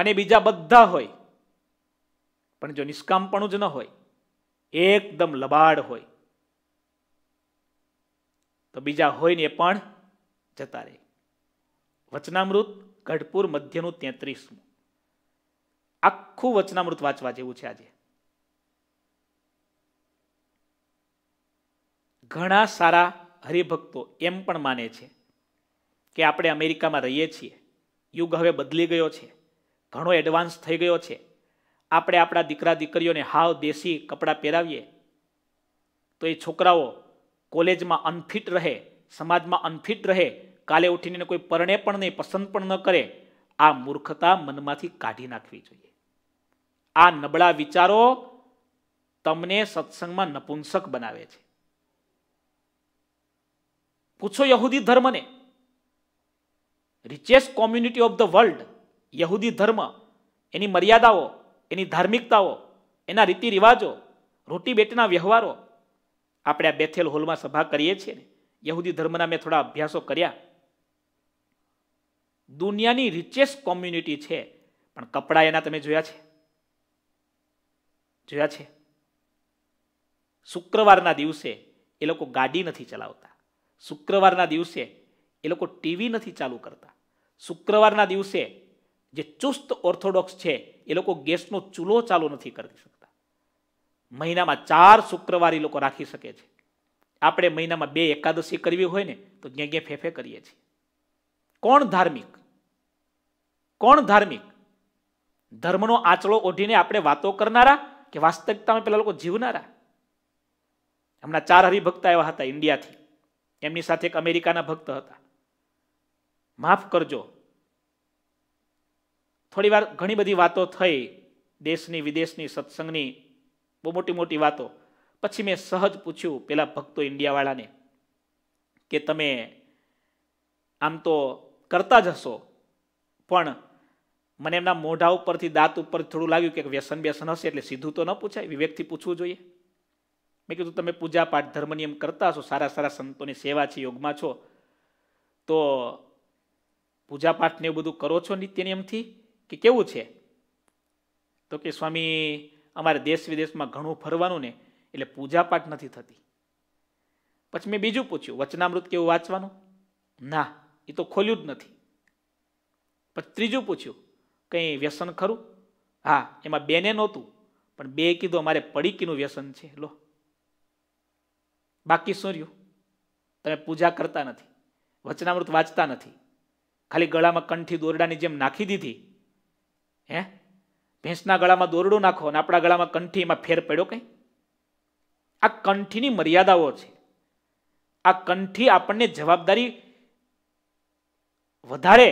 Speaker 1: અને બીજા બધા હોય પણ જો નિષ્કામપણું જ ન હોય એકદમ લબાડ હોય તો બીજા હોય ને એ પણ જતા રહે વચનામૃત ગઢપુર મધ્યનું તેત્રીસમું આખું વચનામૃત વાંચવા જેવું છે આજે ઘણા સારા હરિભક્તો એમ પણ માને છે કે આપણે અમેરિકામાં રહીએ છીએ યુગ હવે બદલી ગયો છે ઘણો એડવાન્સ થઈ ગયો છે આપણે આપણા દીકરા દીકરીઓને હાવ દેશી કપડાં પહેરાવીએ તો એ છોકરાઓ કોલેજમાં અનફિટ રહે સમાજમાં અનફિટ રહે કાલે ઉઠીને કોઈ પરણે પણ નહીં પસંદ પણ ન કરે આ મૂર્ખતા મનમાંથી કાઢી નાખવી જોઈએ આ નબળા વિચારો તમને સત્સંગમાં નપુંસક બનાવે છે પૂછો યહૂદી ધર્મને richest community of the world યહૂદી ધર્મ એની મર્યાદાઓ એની ધાર્મિકતાઓ એના રીતિ રિવાજો રોટી બેટના વ્યવહારો આપણે આ બેથેલ હોલમાં સભા કરીએ છીએ ને યહૂદી ધર્મના મેં થોડા અભ્યાસો કર્યા દુનિયાની રિચેસ્ટ કોમ્યુનિટી છે પણ કપડાં એના તમે જોયા છે જોયા છે શુક્રવારના દિવસે એ લોકો ગાડી નથી ચલાવતા શુક્રવારના દિવસે એ લોકો ટીવી નથી ચાલુ કરતા શુક્રવારના દિવસે જે ચુસ્ત ઓર્થોડોક્સ છે એ લોકો ગેસનો ચૂલો ચાલુ નથી કરી શકતા મહિનામાં ચાર શુક્રવાર લોકો રાખી શકે છે આપણે મહિનામાં બે એકાદશી કરવી હોય ને તો જ્યાં જ્યાં ફેફે કરીએ છીએ કોણ ધાર્મિક કોણ ધાર્મિક ધર્મનો આંચળો ઓઢીને આપણે વાતો કરનારા કે વાસ્તવિકતામાં પેલા લોકો જીવનારા હમણાં ચાર હરિભક્ત આવ્યા હતા ઇન્ડિયાથી એમની સાથે એક અમેરિકાના ભક્ત હતા માફ કરજો થોડી વાર ઘણી બધી વાતો થઈ દેશની વિદેશની સત્સંગની બહુ મોટી મોટી વાતો પછી મેં સહજ પૂછ્યું પેલા ભક્તો ઇન્ડિયાવાળાને કે તમે આમ તો કરતા જ હશો પણ મને એમના મોઢા ઉપરથી દાંત ઉપર થોડું લાગ્યું કે વ્યસન બેસન હશે એટલે સીધું તો ન પૂછાય વિવેકથી પૂછવું જોઈએ મેં કીધું તમે પૂજા પાઠ ધર્મ નિયમ કરતા હશો સારા સારા સંતોની સેવા છે યોગમાં છો તો પૂજા ને એવું બધું કરો છો નિત્ય નિયમથી કે કેવું છે તો કે સ્વામી અમારે દેશ વિદેશમાં ઘણું ફરવાનું ને એટલે પૂજાપાઠ નથી થતી પછી મેં બીજું પૂછ્યું વચનામૃત કેવું વાંચવાનું ના એ તો ખોલ્યું જ નથી પછી ત્રીજું પૂછ્યું કંઈ વ્યસન ખરું હા એમાં બેને નહોતું પણ બે કીધું અમારે પડીકીનું વ્યસન છે લો બાકી શું રહ્યું તમે પૂજા કરતા નથી વચનામૃત વાંચતા નથી ખાલી ગળામાં કંઠી દોરડાની જેમ નાખી દીધી હે ભેંસના ગળામાં દોરડું નાખો અને આપણા ગળામાં કંઠીમાં ફેર પડ્યો કંઈ આ કંઠીની મર્યાદાઓ છે આ કંઠી આપણને જવાબદારી વધારે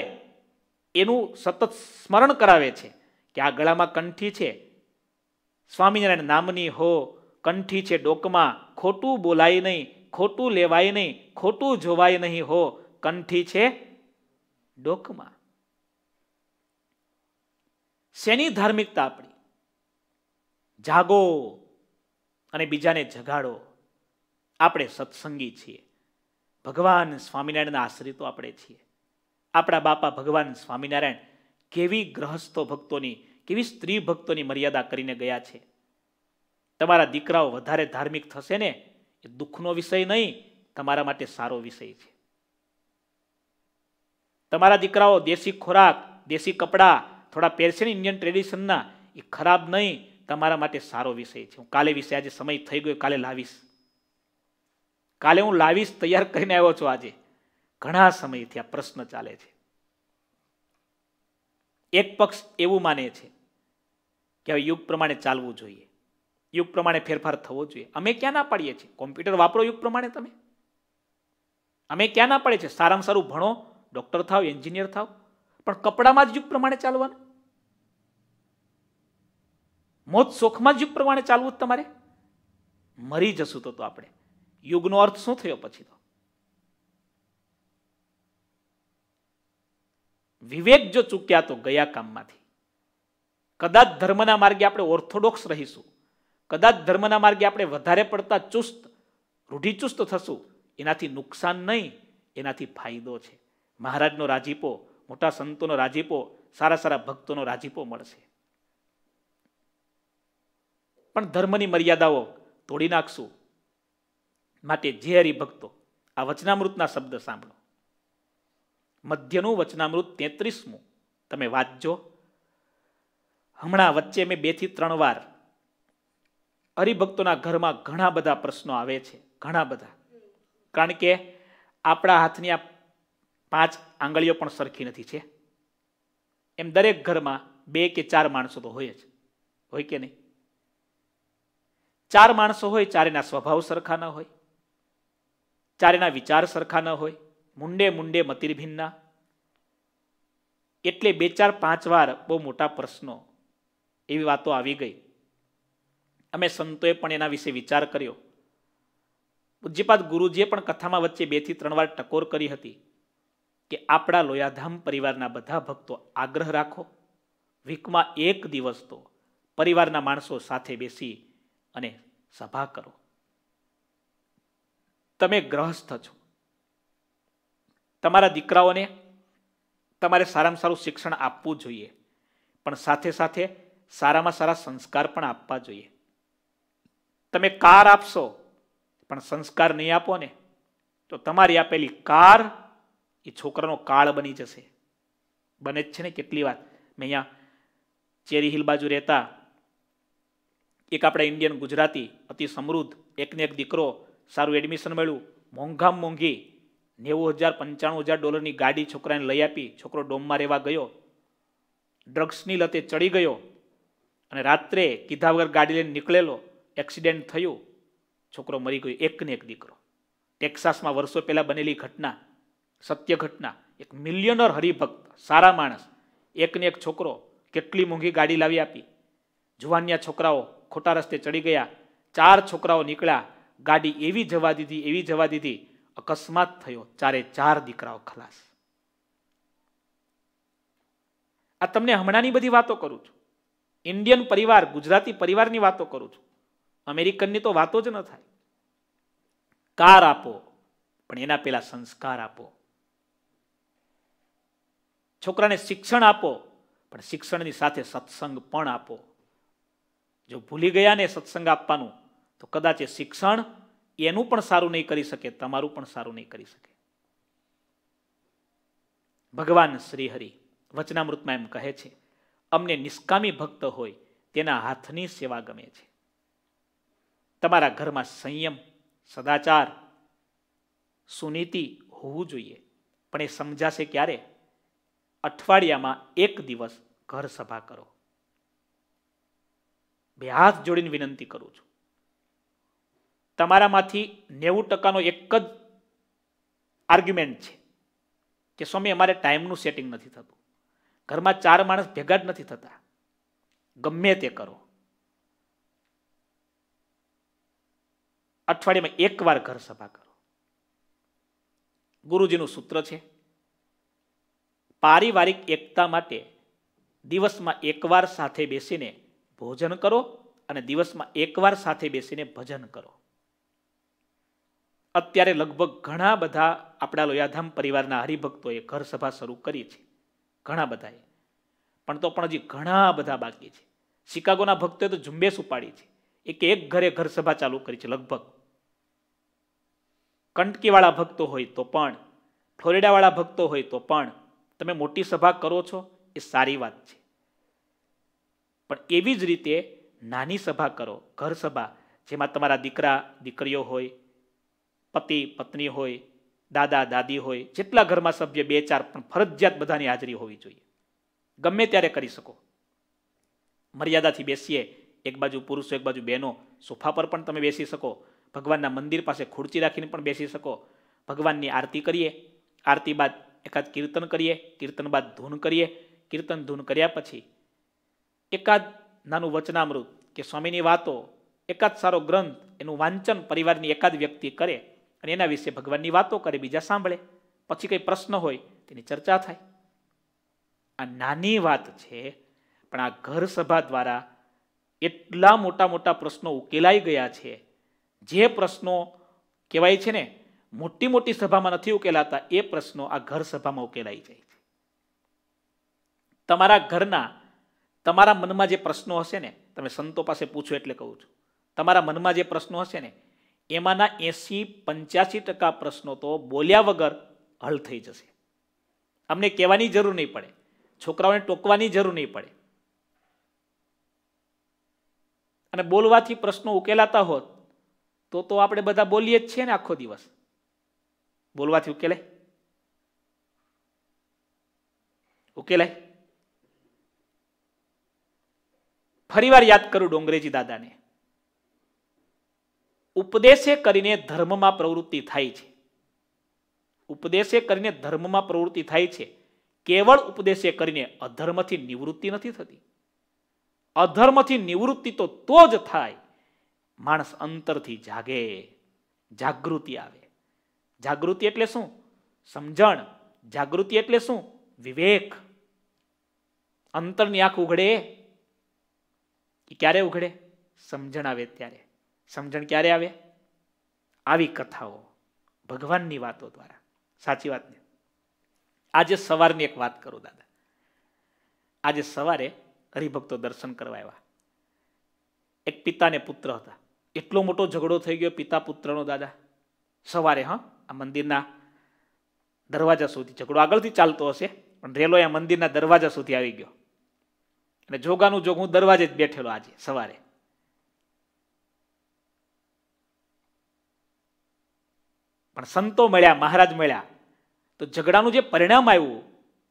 Speaker 1: એનું સતત સ્મરણ કરાવે છે કે આ ગળામાં કંઠી છે સ્વામિનારાયણ નામની હો કંઠી છે ડોકમાં ખોટું બોલાય નહીં ખોટું લેવાય નહીં ખોટું જોવાય નહીં હો કંઠી છે ડોકમાં શેની ધાર્મિકતા આપણી જાગો અને બીજાને જગાડો આપણે સત્સંગી છીએ ભગવાન સ્વામિનારાયણના આશ્રિતો આપણે છીએ આપણા બાપા ભગવાન સ્વામિનારાયણ કેવી ગ્રહસ્થો ભક્તોની કેવી સ્ત્રી ભક્તોની મર્યાદા કરીને ગયા છે તમારા દીકરાઓ વધારે ધાર્મિક થશે ને એ દુઃખનો વિષય નહીં તમારા માટે સારો વિષય છે તમારા દીકરાઓ દેશી ખોરાક દેશી કપડાં થોડા પેર્શિયન ઇન્ડિયન ટ્રેડિશનના એ ખરાબ નહીં તમારા માટે સારો વિષય છે હું કાલે વિષય આજે સમય થઈ ગયો કાલે લાવીશ કાલે હું લાવીશ તૈયાર કરીને આવ્યો છું આજે ઘણા સમયથી આ પ્રશ્ન ચાલે છે એક પક્ષ એવું માને છે કે હવે યુગ પ્રમાણે ચાલવું જોઈએ યુગ પ્રમાણે ફેરફાર થવો જોઈએ અમે ક્યાં ના પાડીએ છીએ કોમ્પ્યુટર વાપરો યુગ પ્રમાણે તમે અમે ક્યાં ના પાડીએ છીએ સારામાં સારું ભણો ડૉક્ટર થાવ એન્જિનિયર થાવ પણ કપડામાં જ યુગ પ્રમાણે ચાલવાનું મોત શોખમાં યુગ પ્રમાણે ચાલવું જ તમારે મરી જશું તો આપણે યુગનો અર્થ શું થયો પછી તો વિવેક જો ચૂક્યા તો ગયા કામમાંથી કદાચ ધર્મના માર્ગે આપણે ઓર્થોડોક્સ રહીશું કદાચ ધર્મના માર્ગે આપણે વધારે પડતા ચુસ્ત રૂઢિચુસ્ત થશું એનાથી નુકસાન નહીં એનાથી ફાયદો છે મહારાજનો રાજીપો મોટા સંતોનો રાજીપો સારા સારા ભક્તોનો રાજીપો મળશે પણ ધર્મની મર્યાદાઓ તોડી નાખશું માટે જે હરિભક્તો આ વચનામૃતના શબ્દ સાંભળો મધ્યનું વચનામૃત તેત્રીસમું તમે વાંચજો હમણાં વચ્ચે મેં બેથી ત્રણ વાર હરિભક્તોના ઘરમાં ઘણા બધા પ્રશ્નો આવે છે ઘણા બધા કારણ કે આપણા હાથની આ પાંચ આંગળીઓ પણ સરખી નથી છે એમ દરેક ઘરમાં બે કે ચાર માણસો તો હોય જ હોય કે નહીં ચાર માણસો હોય ચારેના સ્વભાવ સરખા ન હોય ચારેના વિચાર સરખા ન હોય મુંડે મુંડે મતિર્ભિન્ના એટલે બે ચાર પાંચ વાર બહુ મોટા પ્રશ્નો એવી વાતો આવી ગઈ અમે સંતોએ પણ એના વિશે વિચાર કર્યો પૂજ્યપાદ ગુરુજીએ પણ કથામાં વચ્ચે બેથી ત્રણ વાર ટકોર કરી હતી કે આપણા લોયાધામ પરિવારના બધા ભક્તો આગ્રહ રાખો વીકમાં એક દિવસ તો પરિવારના માણસો સાથે બેસી અને સભા કરો તમે ગ્રહસ્થ છો તમારા દીકરાઓને તમારે સારામાં સારું શિક્ષણ આપવું જોઈએ પણ સાથે સાથે સારામાં સારા સંસ્કાર પણ આપવા જોઈએ તમે કાર આપશો પણ સંસ્કાર નહીં આપો ને તો તમારી આપેલી કાર એ છોકરાનો કાળ બની જશે બને જ છે ને કેટલી વાત મેં અહીંયા ચેરી હિલ બાજુ રહેતા એક આપણે ઇન્ડિયન ગુજરાતી અતિ સમૃદ્ધ એકને એક દીકરો સારું એડમિશન મળ્યું મોંઘામ મોંઘી નેવું હજાર પંચાણું હજાર ડોલરની ગાડી છોકરાને લઈ આપી છોકરો ડોમમાં રહેવા ગયો ડ્રગ્સની લતે ચડી ગયો અને રાત્રે કીધા વગર ગાડી લઈને નીકળેલો એક્સિડન્ટ થયું છોકરો મરી ગયો એકને એક દીકરો ટેક્સાસમાં વર્ષો પહેલાં બનેલી ઘટના સત્ય ઘટના એક મિલિયનર હરિભક્ત સારા માણસ એકને એક છોકરો કેટલી મોંઘી ગાડી લાવી આપી જુવાનિયા છોકરાઓ ખોટા રસ્તે ચડી ગયા ચાર છોકરાઓ નીકળ્યા ગાડી એવી જવા દીધી એવી જવા દીધી અકસ્માત થયો ચારે ચાર દીકરાઓ ખલાસ આ તમને હમણાંની બધી વાતો કરું છું ઇન્ડિયન પરિવાર ગુજરાતી પરિવારની વાતો કરું છું અમેરિકનની તો વાતો જ ન થાય કાર આપો પણ એના પેલા સંસ્કાર આપો છોકરાને શિક્ષણ આપો પણ શિક્ષણની સાથે સત્સંગ પણ આપો જો ભૂલી ગયા ને સત્સંગ આપવાનું તો કદાચ એ શિક્ષણ એનું પણ સારું નહીં કરી શકે તમારું પણ સારું નહીં કરી શકે ભગવાન શ્રીહરિ વચનામૃતમાં એમ કહે છે અમને નિષ્કામી ભક્ત હોય તેના હાથની સેવા ગમે છે તમારા ઘરમાં સંયમ સદાચાર સુનીતિ હોવું જોઈએ પણ એ સમજાશે ક્યારે અઠવાડિયામાં એક દિવસ ઘર સભા કરો બે હાથ જોડીને વિનંતી કરું છું તમારામાંથી નેવું ટકાનો એક જ આર્ગ્યુમેન્ટ છે કે સ્વામી અમારે ટાઈમનું સેટિંગ નથી થતું ઘરમાં ચાર માણસ ભેગા જ નથી થતા ગમે તે કરો અઠવાડિયામાં એકવાર ઘર સભા કરો ગુરુજીનું સૂત્ર છે પારિવારિક એકતા માટે દિવસમાં એકવાર સાથે બેસીને ભોજન કરો અને દિવસમાં એકવાર સાથે બેસીને ભજન કરો અત્યારે લગભગ ઘણા બધા આપણા લોયાધામ પરિવારના હરિભક્તોએ ઘર સભા શરૂ કરી છે ઘણા બધાએ પણ તો પણ હજી ઘણા બધા બાકી છે શિકાગોના ભક્તોએ તો ઝુંબેશ ઉપાડી છે એક એક ઘરે ઘર સભા ચાલુ કરી છે લગભગ કંટકીવાળા ભક્તો હોય તો પણ ફ્લોરિડાવાળા ભક્તો હોય તો પણ તમે મોટી સભા કરો છો એ સારી વાત છે પણ એવી જ રીતે નાની સભા કરો ઘર સભા જેમાં તમારા દીકરા દીકરીઓ હોય પતિ પત્ની હોય દાદા દાદી હોય જેટલા ઘરમાં સભ્ય બે ચાર પણ ફરજિયાત બધાની હાજરી હોવી જોઈએ ગમે ત્યારે કરી શકો મર્યાદાથી બેસીએ એક બાજુ પુરુષો એક બાજુ બહેનો સોફા પર પણ તમે બેસી શકો ભગવાનના મંદિર પાસે ખુરચી રાખીને પણ બેસી શકો ભગવાનની આરતી કરીએ આરતી બાદ એકાદ કીર્તન કરીએ કીર્તન બાદ ધૂન કરીએ કીર્તન ધૂન કર્યા પછી એકાદ નાનું વચનામૃત કે સ્વામીની વાતો એકાદ સારો ગ્રંથ એનું વાંચન પરિવારની એકાદ વ્યક્તિ કરે અને એના વિશે ભગવાનની વાતો કરે બીજા સાંભળે પછી કંઈ પ્રશ્ન હોય તેની ચર્ચા થાય આ નાની વાત છે પણ આ ઘર સભા દ્વારા એટલા મોટા મોટા પ્રશ્નો ઉકેલાઈ ગયા છે જે પ્રશ્નો કહેવાય છે ને મોટી મોટી સભામાં નથી ઉકેલાતા એ પ્રશ્નો આ ઘર સભામાં ઉકેલાઈ જાય છે તમારા ઘરના તમારા મનમાં જે પ્રશ્નો હશે ને તમે સંતો પાસે પૂછો એટલે કહું છું તમારા મનમાં જે પ્રશ્નો હશે ને એમાંના એંસી પંચ્યાસી ટકા પ્રશ્નો તો બોલ્યા વગર હલ થઈ જશે અમને કહેવાની જરૂર નહીં પડે છોકરાઓને ટોકવાની જરૂર નહીં પડે અને બોલવાથી પ્રશ્નો ઉકેલાતા હોત તો તો આપણે બધા બોલીએ જ છીએ ને આખો દિવસ બોલવાથી ઉકેલાય ઉકેલાય ફરીવાર યાદ કરું ડોંગરેજી દાદાને ઉપદેશે કરીને ધર્મમાં પ્રવૃત્તિ થાય છે ઉપદેશે કરીને ધર્મમાં પ્રવૃત્તિ થાય છે કેવળ ઉપદેશે કરીને અધર્મથી નિવૃત્તિ નથી થતી અધર્મથી નિવૃત્તિ તો તો જ થાય માણસ અંતરથી જાગે જાગૃતિ આવે જાગૃતિ એટલે શું સમજણ જાગૃતિ એટલે શું વિવેક અંતરની આંખ ઉઘડે એ ક્યારે ઉઘડે સમજણ આવે ત્યારે સમજણ ક્યારે આવે આવી કથાઓ ભગવાનની વાતો દ્વારા સાચી વાત ને આજે સવારની એક વાત કરું દાદા આજે સવારે હરિભક્તો દર્શન કરવા આવ્યા એક પિતાને પુત્ર હતા એટલો મોટો ઝઘડો થઈ ગયો પિતા પુત્રનો દાદા સવારે હા આ મંદિરના દરવાજા સુધી ઝઘડો આગળથી ચાલતો હશે પણ રેલો એ મંદિરના દરવાજા સુધી આવી ગયો અને જોગાનું જોગ હું દરવાજે જ બેઠેલો આજે સવારે પણ સંતો મળ્યા મહારાજ મળ્યા તો ઝઘડાનું જે પરિણામ આવ્યું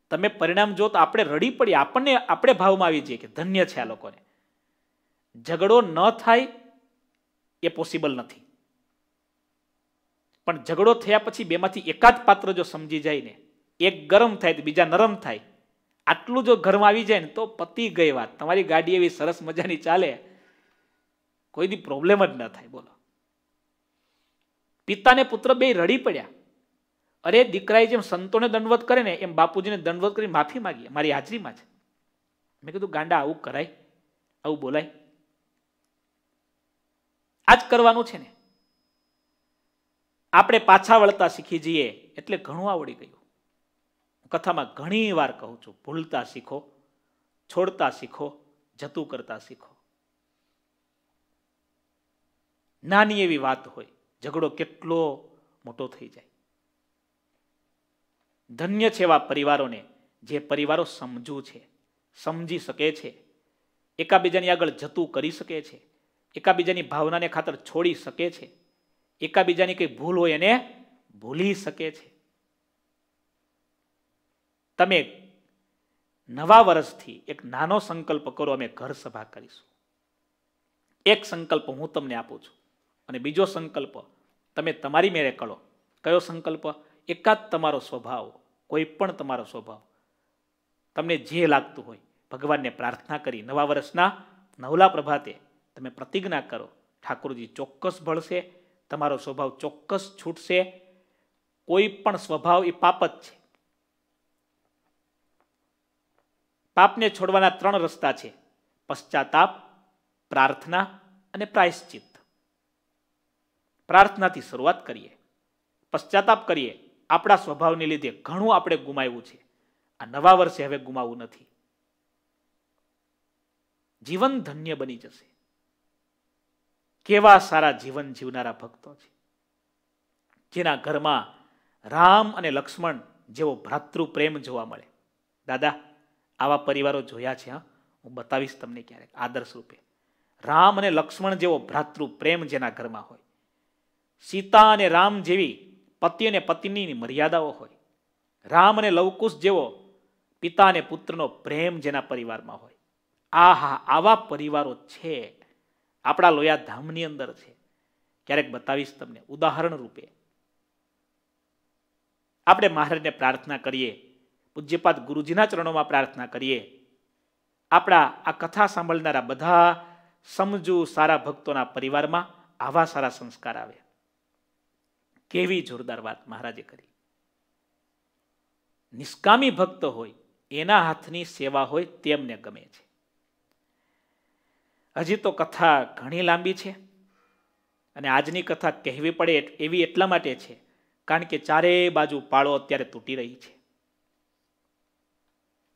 Speaker 1: તમે પરિણામ જો તો આપણે રડી પડીએ આપણને આપણે ભાવમાં આવી જઈએ કે ધન્ય છે આ લોકોને ઝઘડો ન થાય એ પોસિબલ નથી પણ ઝઘડો થયા પછી બેમાંથી એકાદ પાત્ર જો સમજી જાય ને એક ગરમ થાય તો બીજા નરમ થાય આટલું જો ઘરમાં આવી જાય ને તો પતી ગઈ વાત તમારી ગાડી એવી સરસ મજાની ચાલે કોઈ દી પ્રોબ્લેમ જ ન થાય બોલો પિતાને પુત્ર બે રડી પડ્યા અરે દીકરાએ જેમ સંતોને દંડવત કરે ને એમ બાપુજીને દંડવત કરી માફી માગી મારી હાજરીમાં છે મેં કીધું ગાંડા આવું કરાય આવું બોલાય આ જ કરવાનું છે ને આપણે પાછા વળતા શીખી જઈએ એટલે ઘણું આવડી ગયું કથામાં ઘણી વાર કહું છું ભૂલતા શીખો છોડતા શીખો જતું કરતા શીખો નાની એવી વાત હોય ઝઘડો કેટલો મોટો થઈ જાય ધન્ય છે એવા પરિવારોને જે પરિવારો સમજુ છે સમજી શકે છે એકાબીજાની આગળ જતું કરી શકે છે એકાબીજાની ભાવનાને ખાતર છોડી શકે છે એકાબીજાની કંઈ ભૂલ હોય એને ભૂલી શકે છે તમે નવા વર્ષથી એક નાનો સંકલ્પ કરો અમે ઘર સભા કરીશું એક સંકલ્પ હું તમને આપું છું અને બીજો સંકલ્પ તમે તમારી મેળે કરો કયો સંકલ્પ એકાદ તમારો સ્વભાવ કોઈ પણ તમારો સ્વભાવ તમને જે લાગતું હોય ભગવાનને પ્રાર્થના કરી નવા વર્ષના નવલા પ્રભાતે તમે પ્રતિજ્ઞા કરો ઠાકોરજી ચોક્કસ ભળશે તમારો સ્વભાવ ચોક્કસ છૂટશે કોઈ પણ સ્વભાવ એ પાપત છે પાપને છોડવાના ત્રણ રસ્તા છે પશ્ચાતાપ પ્રાર્થના અને પ્રાયશ્ચિત પ્રાર્થનાથી શરૂઆત કરીએ પશ્ચાતાપ કરીએ આપણા સ્વભાવને લીધે ઘણું આપણે ગુમાવ્યું છે આ નવા વર્ષે હવે ગુમાવવું નથી જીવન ધન્ય બની જશે કેવા સારા જીવન જીવનારા ભક્તો છે જેના ઘરમાં રામ અને લક્ષ્મણ જેવો ભ્રાતૃ પ્રેમ જોવા મળે દાદા આવા પરિવારો જોયા છે હા હું બતાવીશ તમને ક્યારેક આદર્શ રૂપે રામ અને લક્ષ્મણ જેવો ભ્રાતૃ પ્રેમ જેના ઘરમાં હોય સીતા અને રામ જેવી પતિ અને પત્નીની મર્યાદાઓ હોય રામ અને લવકુશ જેવો પિતા અને પુત્રનો પ્રેમ જેના પરિવારમાં હોય આ હા આવા પરિવારો છે આપણા લોયા ધામની અંદર છે ક્યારેક બતાવીશ તમને ઉદાહરણ રૂપે આપણે મહારાજને પ્રાર્થના કરીએ પૂજ્યપાદ ગુરુજીના ચરણોમાં પ્રાર્થના કરીએ આપણા આ કથા સાંભળનારા બધા સમજુ સારા ભક્તોના પરિવારમાં આવા સારા સંસ્કાર આવે કેવી જોરદાર વાત મહારાજે કરી નિષ્કામી ભક્ત હોય એના હાથની સેવા હોય તેમને ગમે છે હજી તો કથા ઘણી લાંબી છે અને આજની કથા કહેવી પડે એવી એટલા માટે છે કારણ કે ચારે બાજુ પાળો અત્યારે તૂટી રહી છે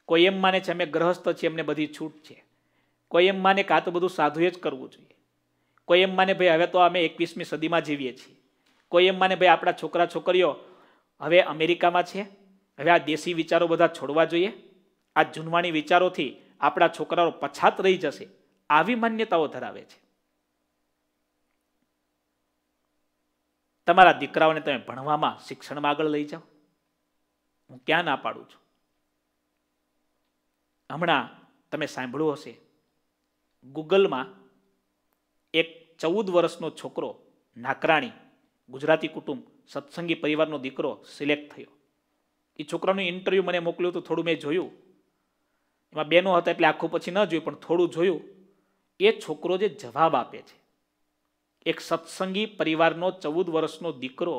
Speaker 1: કોઈ એમ માને છે અમે ગ્રહસ્થ છીએ એમને બધી છૂટ છે કોઈ એમ માને કાં તો બધું સાધુએ જ કરવું જોઈએ કોઈ એમ માને ભાઈ હવે તો અમે એકવીસમી સદીમાં જીવીએ છીએ કોઈ એમ માને ભાઈ આપણા છોકરા છોકરીઓ હવે અમેરિકામાં છે હવે આ દેશી વિચારો બધા છોડવા જોઈએ આ જૂનવાણી વિચારોથી આપણા છોકરાઓ પછાત રહી જશે આવી માન્યતાઓ ધરાવે છે તમારા દીકરાઓને તમે ભણવામાં શિક્ષણમાં આગળ લઈ જાઓ હું ક્યાં ના પાડું છું હમણાં તમે સાંભળ્યું હશે ગૂગલમાં એક ચૌદ વર્ષનો છોકરો નાકરાણી ગુજરાતી કુટુંબ સત્સંગી પરિવારનો દીકરો સિલેક્ટ થયો એ છોકરાનું ઇન્ટરવ્યૂ મને મોકલ્યું તો થોડું મેં જોયું એમાં બેનો હતા એટલે આખું પછી ન જોયું પણ થોડું જોયું એ છોકરો જે જવાબ આપે છે એક સત્સંગી પરિવારનો ચૌદ વર્ષનો દીકરો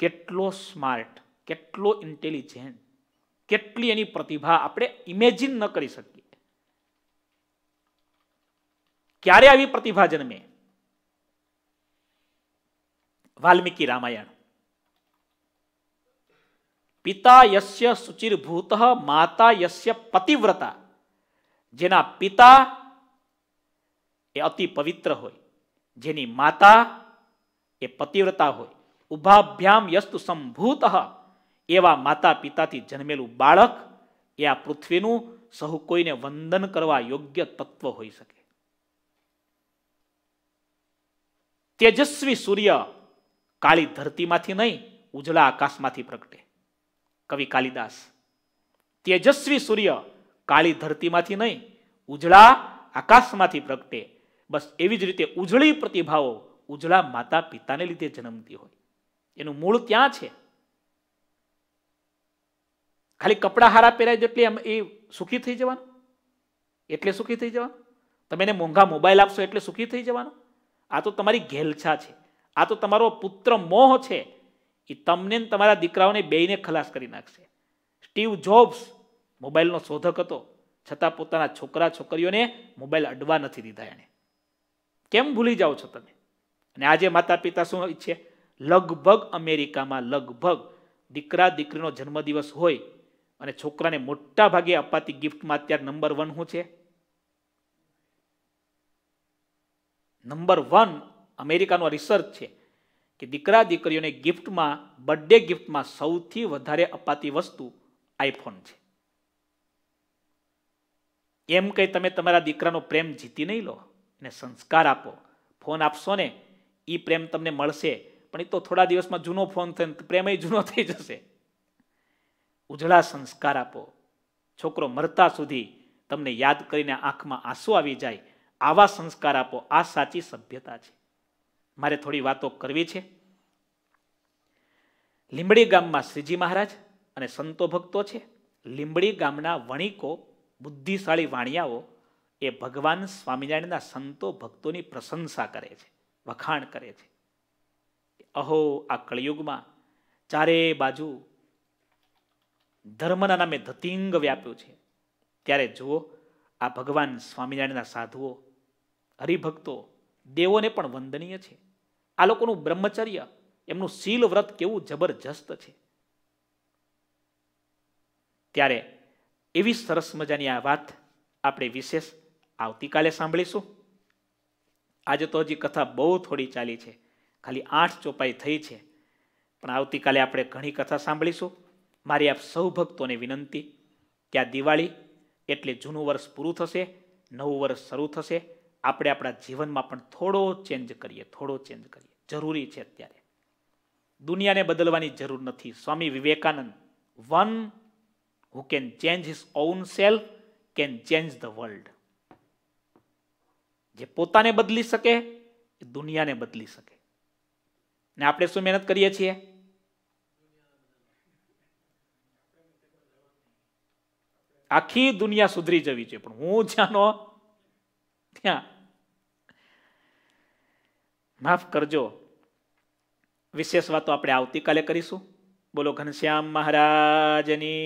Speaker 1: કેટલો સ્માર્ટ કેટલો ઇન્ટેલિજન્ટ કેટલી એની પ્રતિભા આપણે ઇમેજિન ન કરી શકીએ ક્યારે આવી પ્રતિભા જન્મે વાલ્મીકી રામાયણ પિતા યશ્ય સુચિરભૂત માતા યશ્ય પતિવ્રતા જેના પિતા એ અતિ પવિત્ર હોય જેની માતા એ પતિવ્રતા હોય ઉભાભ્યામ યસ્તુ સંભૂત એવા માતા પિતાથી જન્મેલું બાળક એ આ પૃથ્વીનું સહુ કોઈને વંદન કરવા યોગ્ય તત્વ હોઈ શકે તેજસ્વી સૂર્ય કાળી ધરતીમાંથી નહીં ઉજળા આકાશમાંથી પ્રગટે કવિ કાલિદાસ તેજસ્વી સૂર્ય કાળી ધરતીમાંથી નહીં ઉજળા આકાશમાંથી પ્રગટે બસ એવી જ રીતે ઉજળી પ્રતિભાઓ ઉજળા માતા પિતાને લીધે જન્મતી હોય એનું મૂળ ક્યાં છે ખાલી કપડાં હારા પહેરાય જેટલી એમ એ સુખી થઈ જવાનું એટલે સુખી થઈ જવાનું તમે એને મોંઘા મોબાઈલ આપશો એટલે સુખી થઈ જવાનું આ તો તમારી ઘેલછા છે આ તો તમારો પુત્ર મોહ છે એ તમને તમારા દીકરાઓને બેયને ખલાસ કરી નાખશે સ્ટીવ જોબ્સ મોબાઈલનો શોધક હતો છતાં પોતાના છોકરા છોકરીઓને મોબાઈલ અડવા નથી દીધા એણે કેમ ભૂલી જાઓ છો તમે અને આજે માતા પિતા શું ઈચ્છે લગભગ અમેરિકામાં લગભગ દીકરા દીકરીનો જન્મદિવસ હોય અને છોકરાને મોટા ભાગે અપાતી ગિફ્ટમાં અત્યારે નંબર વન શું છે નંબર વન અમેરિકાનો રિસર્ચ છે કે દીકરા દીકરીઓને ગિફ્ટમાં બર્થડે ગિફ્ટમાં સૌથી વધારે અપાતી વસ્તુ આઈફોન છે એમ કહી તમે તમારા દીકરાનો પ્રેમ જીતી નહીં લો એને સંસ્કાર આપો ફોન આપશો ને એ પ્રેમ તમને મળશે પણ એ તો થોડા દિવસમાં જૂનો ફોન થઈને પ્રેમય જૂનો થઈ જશે ઉજળા સંસ્કાર આપો છોકરો મરતા સુધી તમને યાદ કરીને આંખમાં આંસુ આવી જાય આવા સંસ્કાર આપો આ સાચી સભ્યતા છે મારે થોડી વાતો કરવી છે લીંબડી ગામમાં શ્રીજી મહારાજ અને સંતો ભક્તો છે લીંબડી ગામના વણિકો બુદ્ધિશાળી વાણિયાઓ એ ભગવાન સ્વામિનારાયણના સંતો ભક્તોની પ્રશંસા કરે છે વખાણ કરે છે અહો આ કળિયુગમાં ચારે બાજુ ધર્મના નામે ધતિંગ વ્યાપ્યું છે ત્યારે જુઓ આ ભગવાન સ્વામિનારાયણના સાધુઓ હરિભક્તો દેવોને પણ વંદનીય છે આ લોકોનું બ્રહ્મચર્ય એમનું શીલ વ્રત કેવું જબરજસ્ત છે ત્યારે એવી સરસ મજાની આ વાત આપણે વિશેષ આવતીકાલે સાંભળીશું આજે તો હજી કથા બહુ થોડી ચાલી છે ખાલી આઠ ચોપાઈ થઈ છે પણ આવતીકાલે આપણે ઘણી કથા સાંભળીશું મારી આપ સૌ ભક્તોને વિનંતી કે આ દિવાળી એટલે જૂનું વર્ષ પૂરું થશે નવું વર્ષ શરૂ થશે આપણે આપણા જીવનમાં પણ થોડો ચેન્જ કરીએ થોડો ચેન્જ કરીએ જરૂરી છે અત્યારે દુનિયાને બદલવાની જરૂર નથી Swami Vivekananda one who can change his own self can change the world જે પોતાને બદલી શકે એ દુનિયાને બદલી શકે ને આપણે શું મહેનત કરીએ છીએ આખી દુનિયા સુધરી જવી છે પણ હું જાણો ત્યાં માફ કરજો વિશેષ વાતો આપણે આવતીકાલે કરીશું બોલો ઘનશ્યામ મહારાજની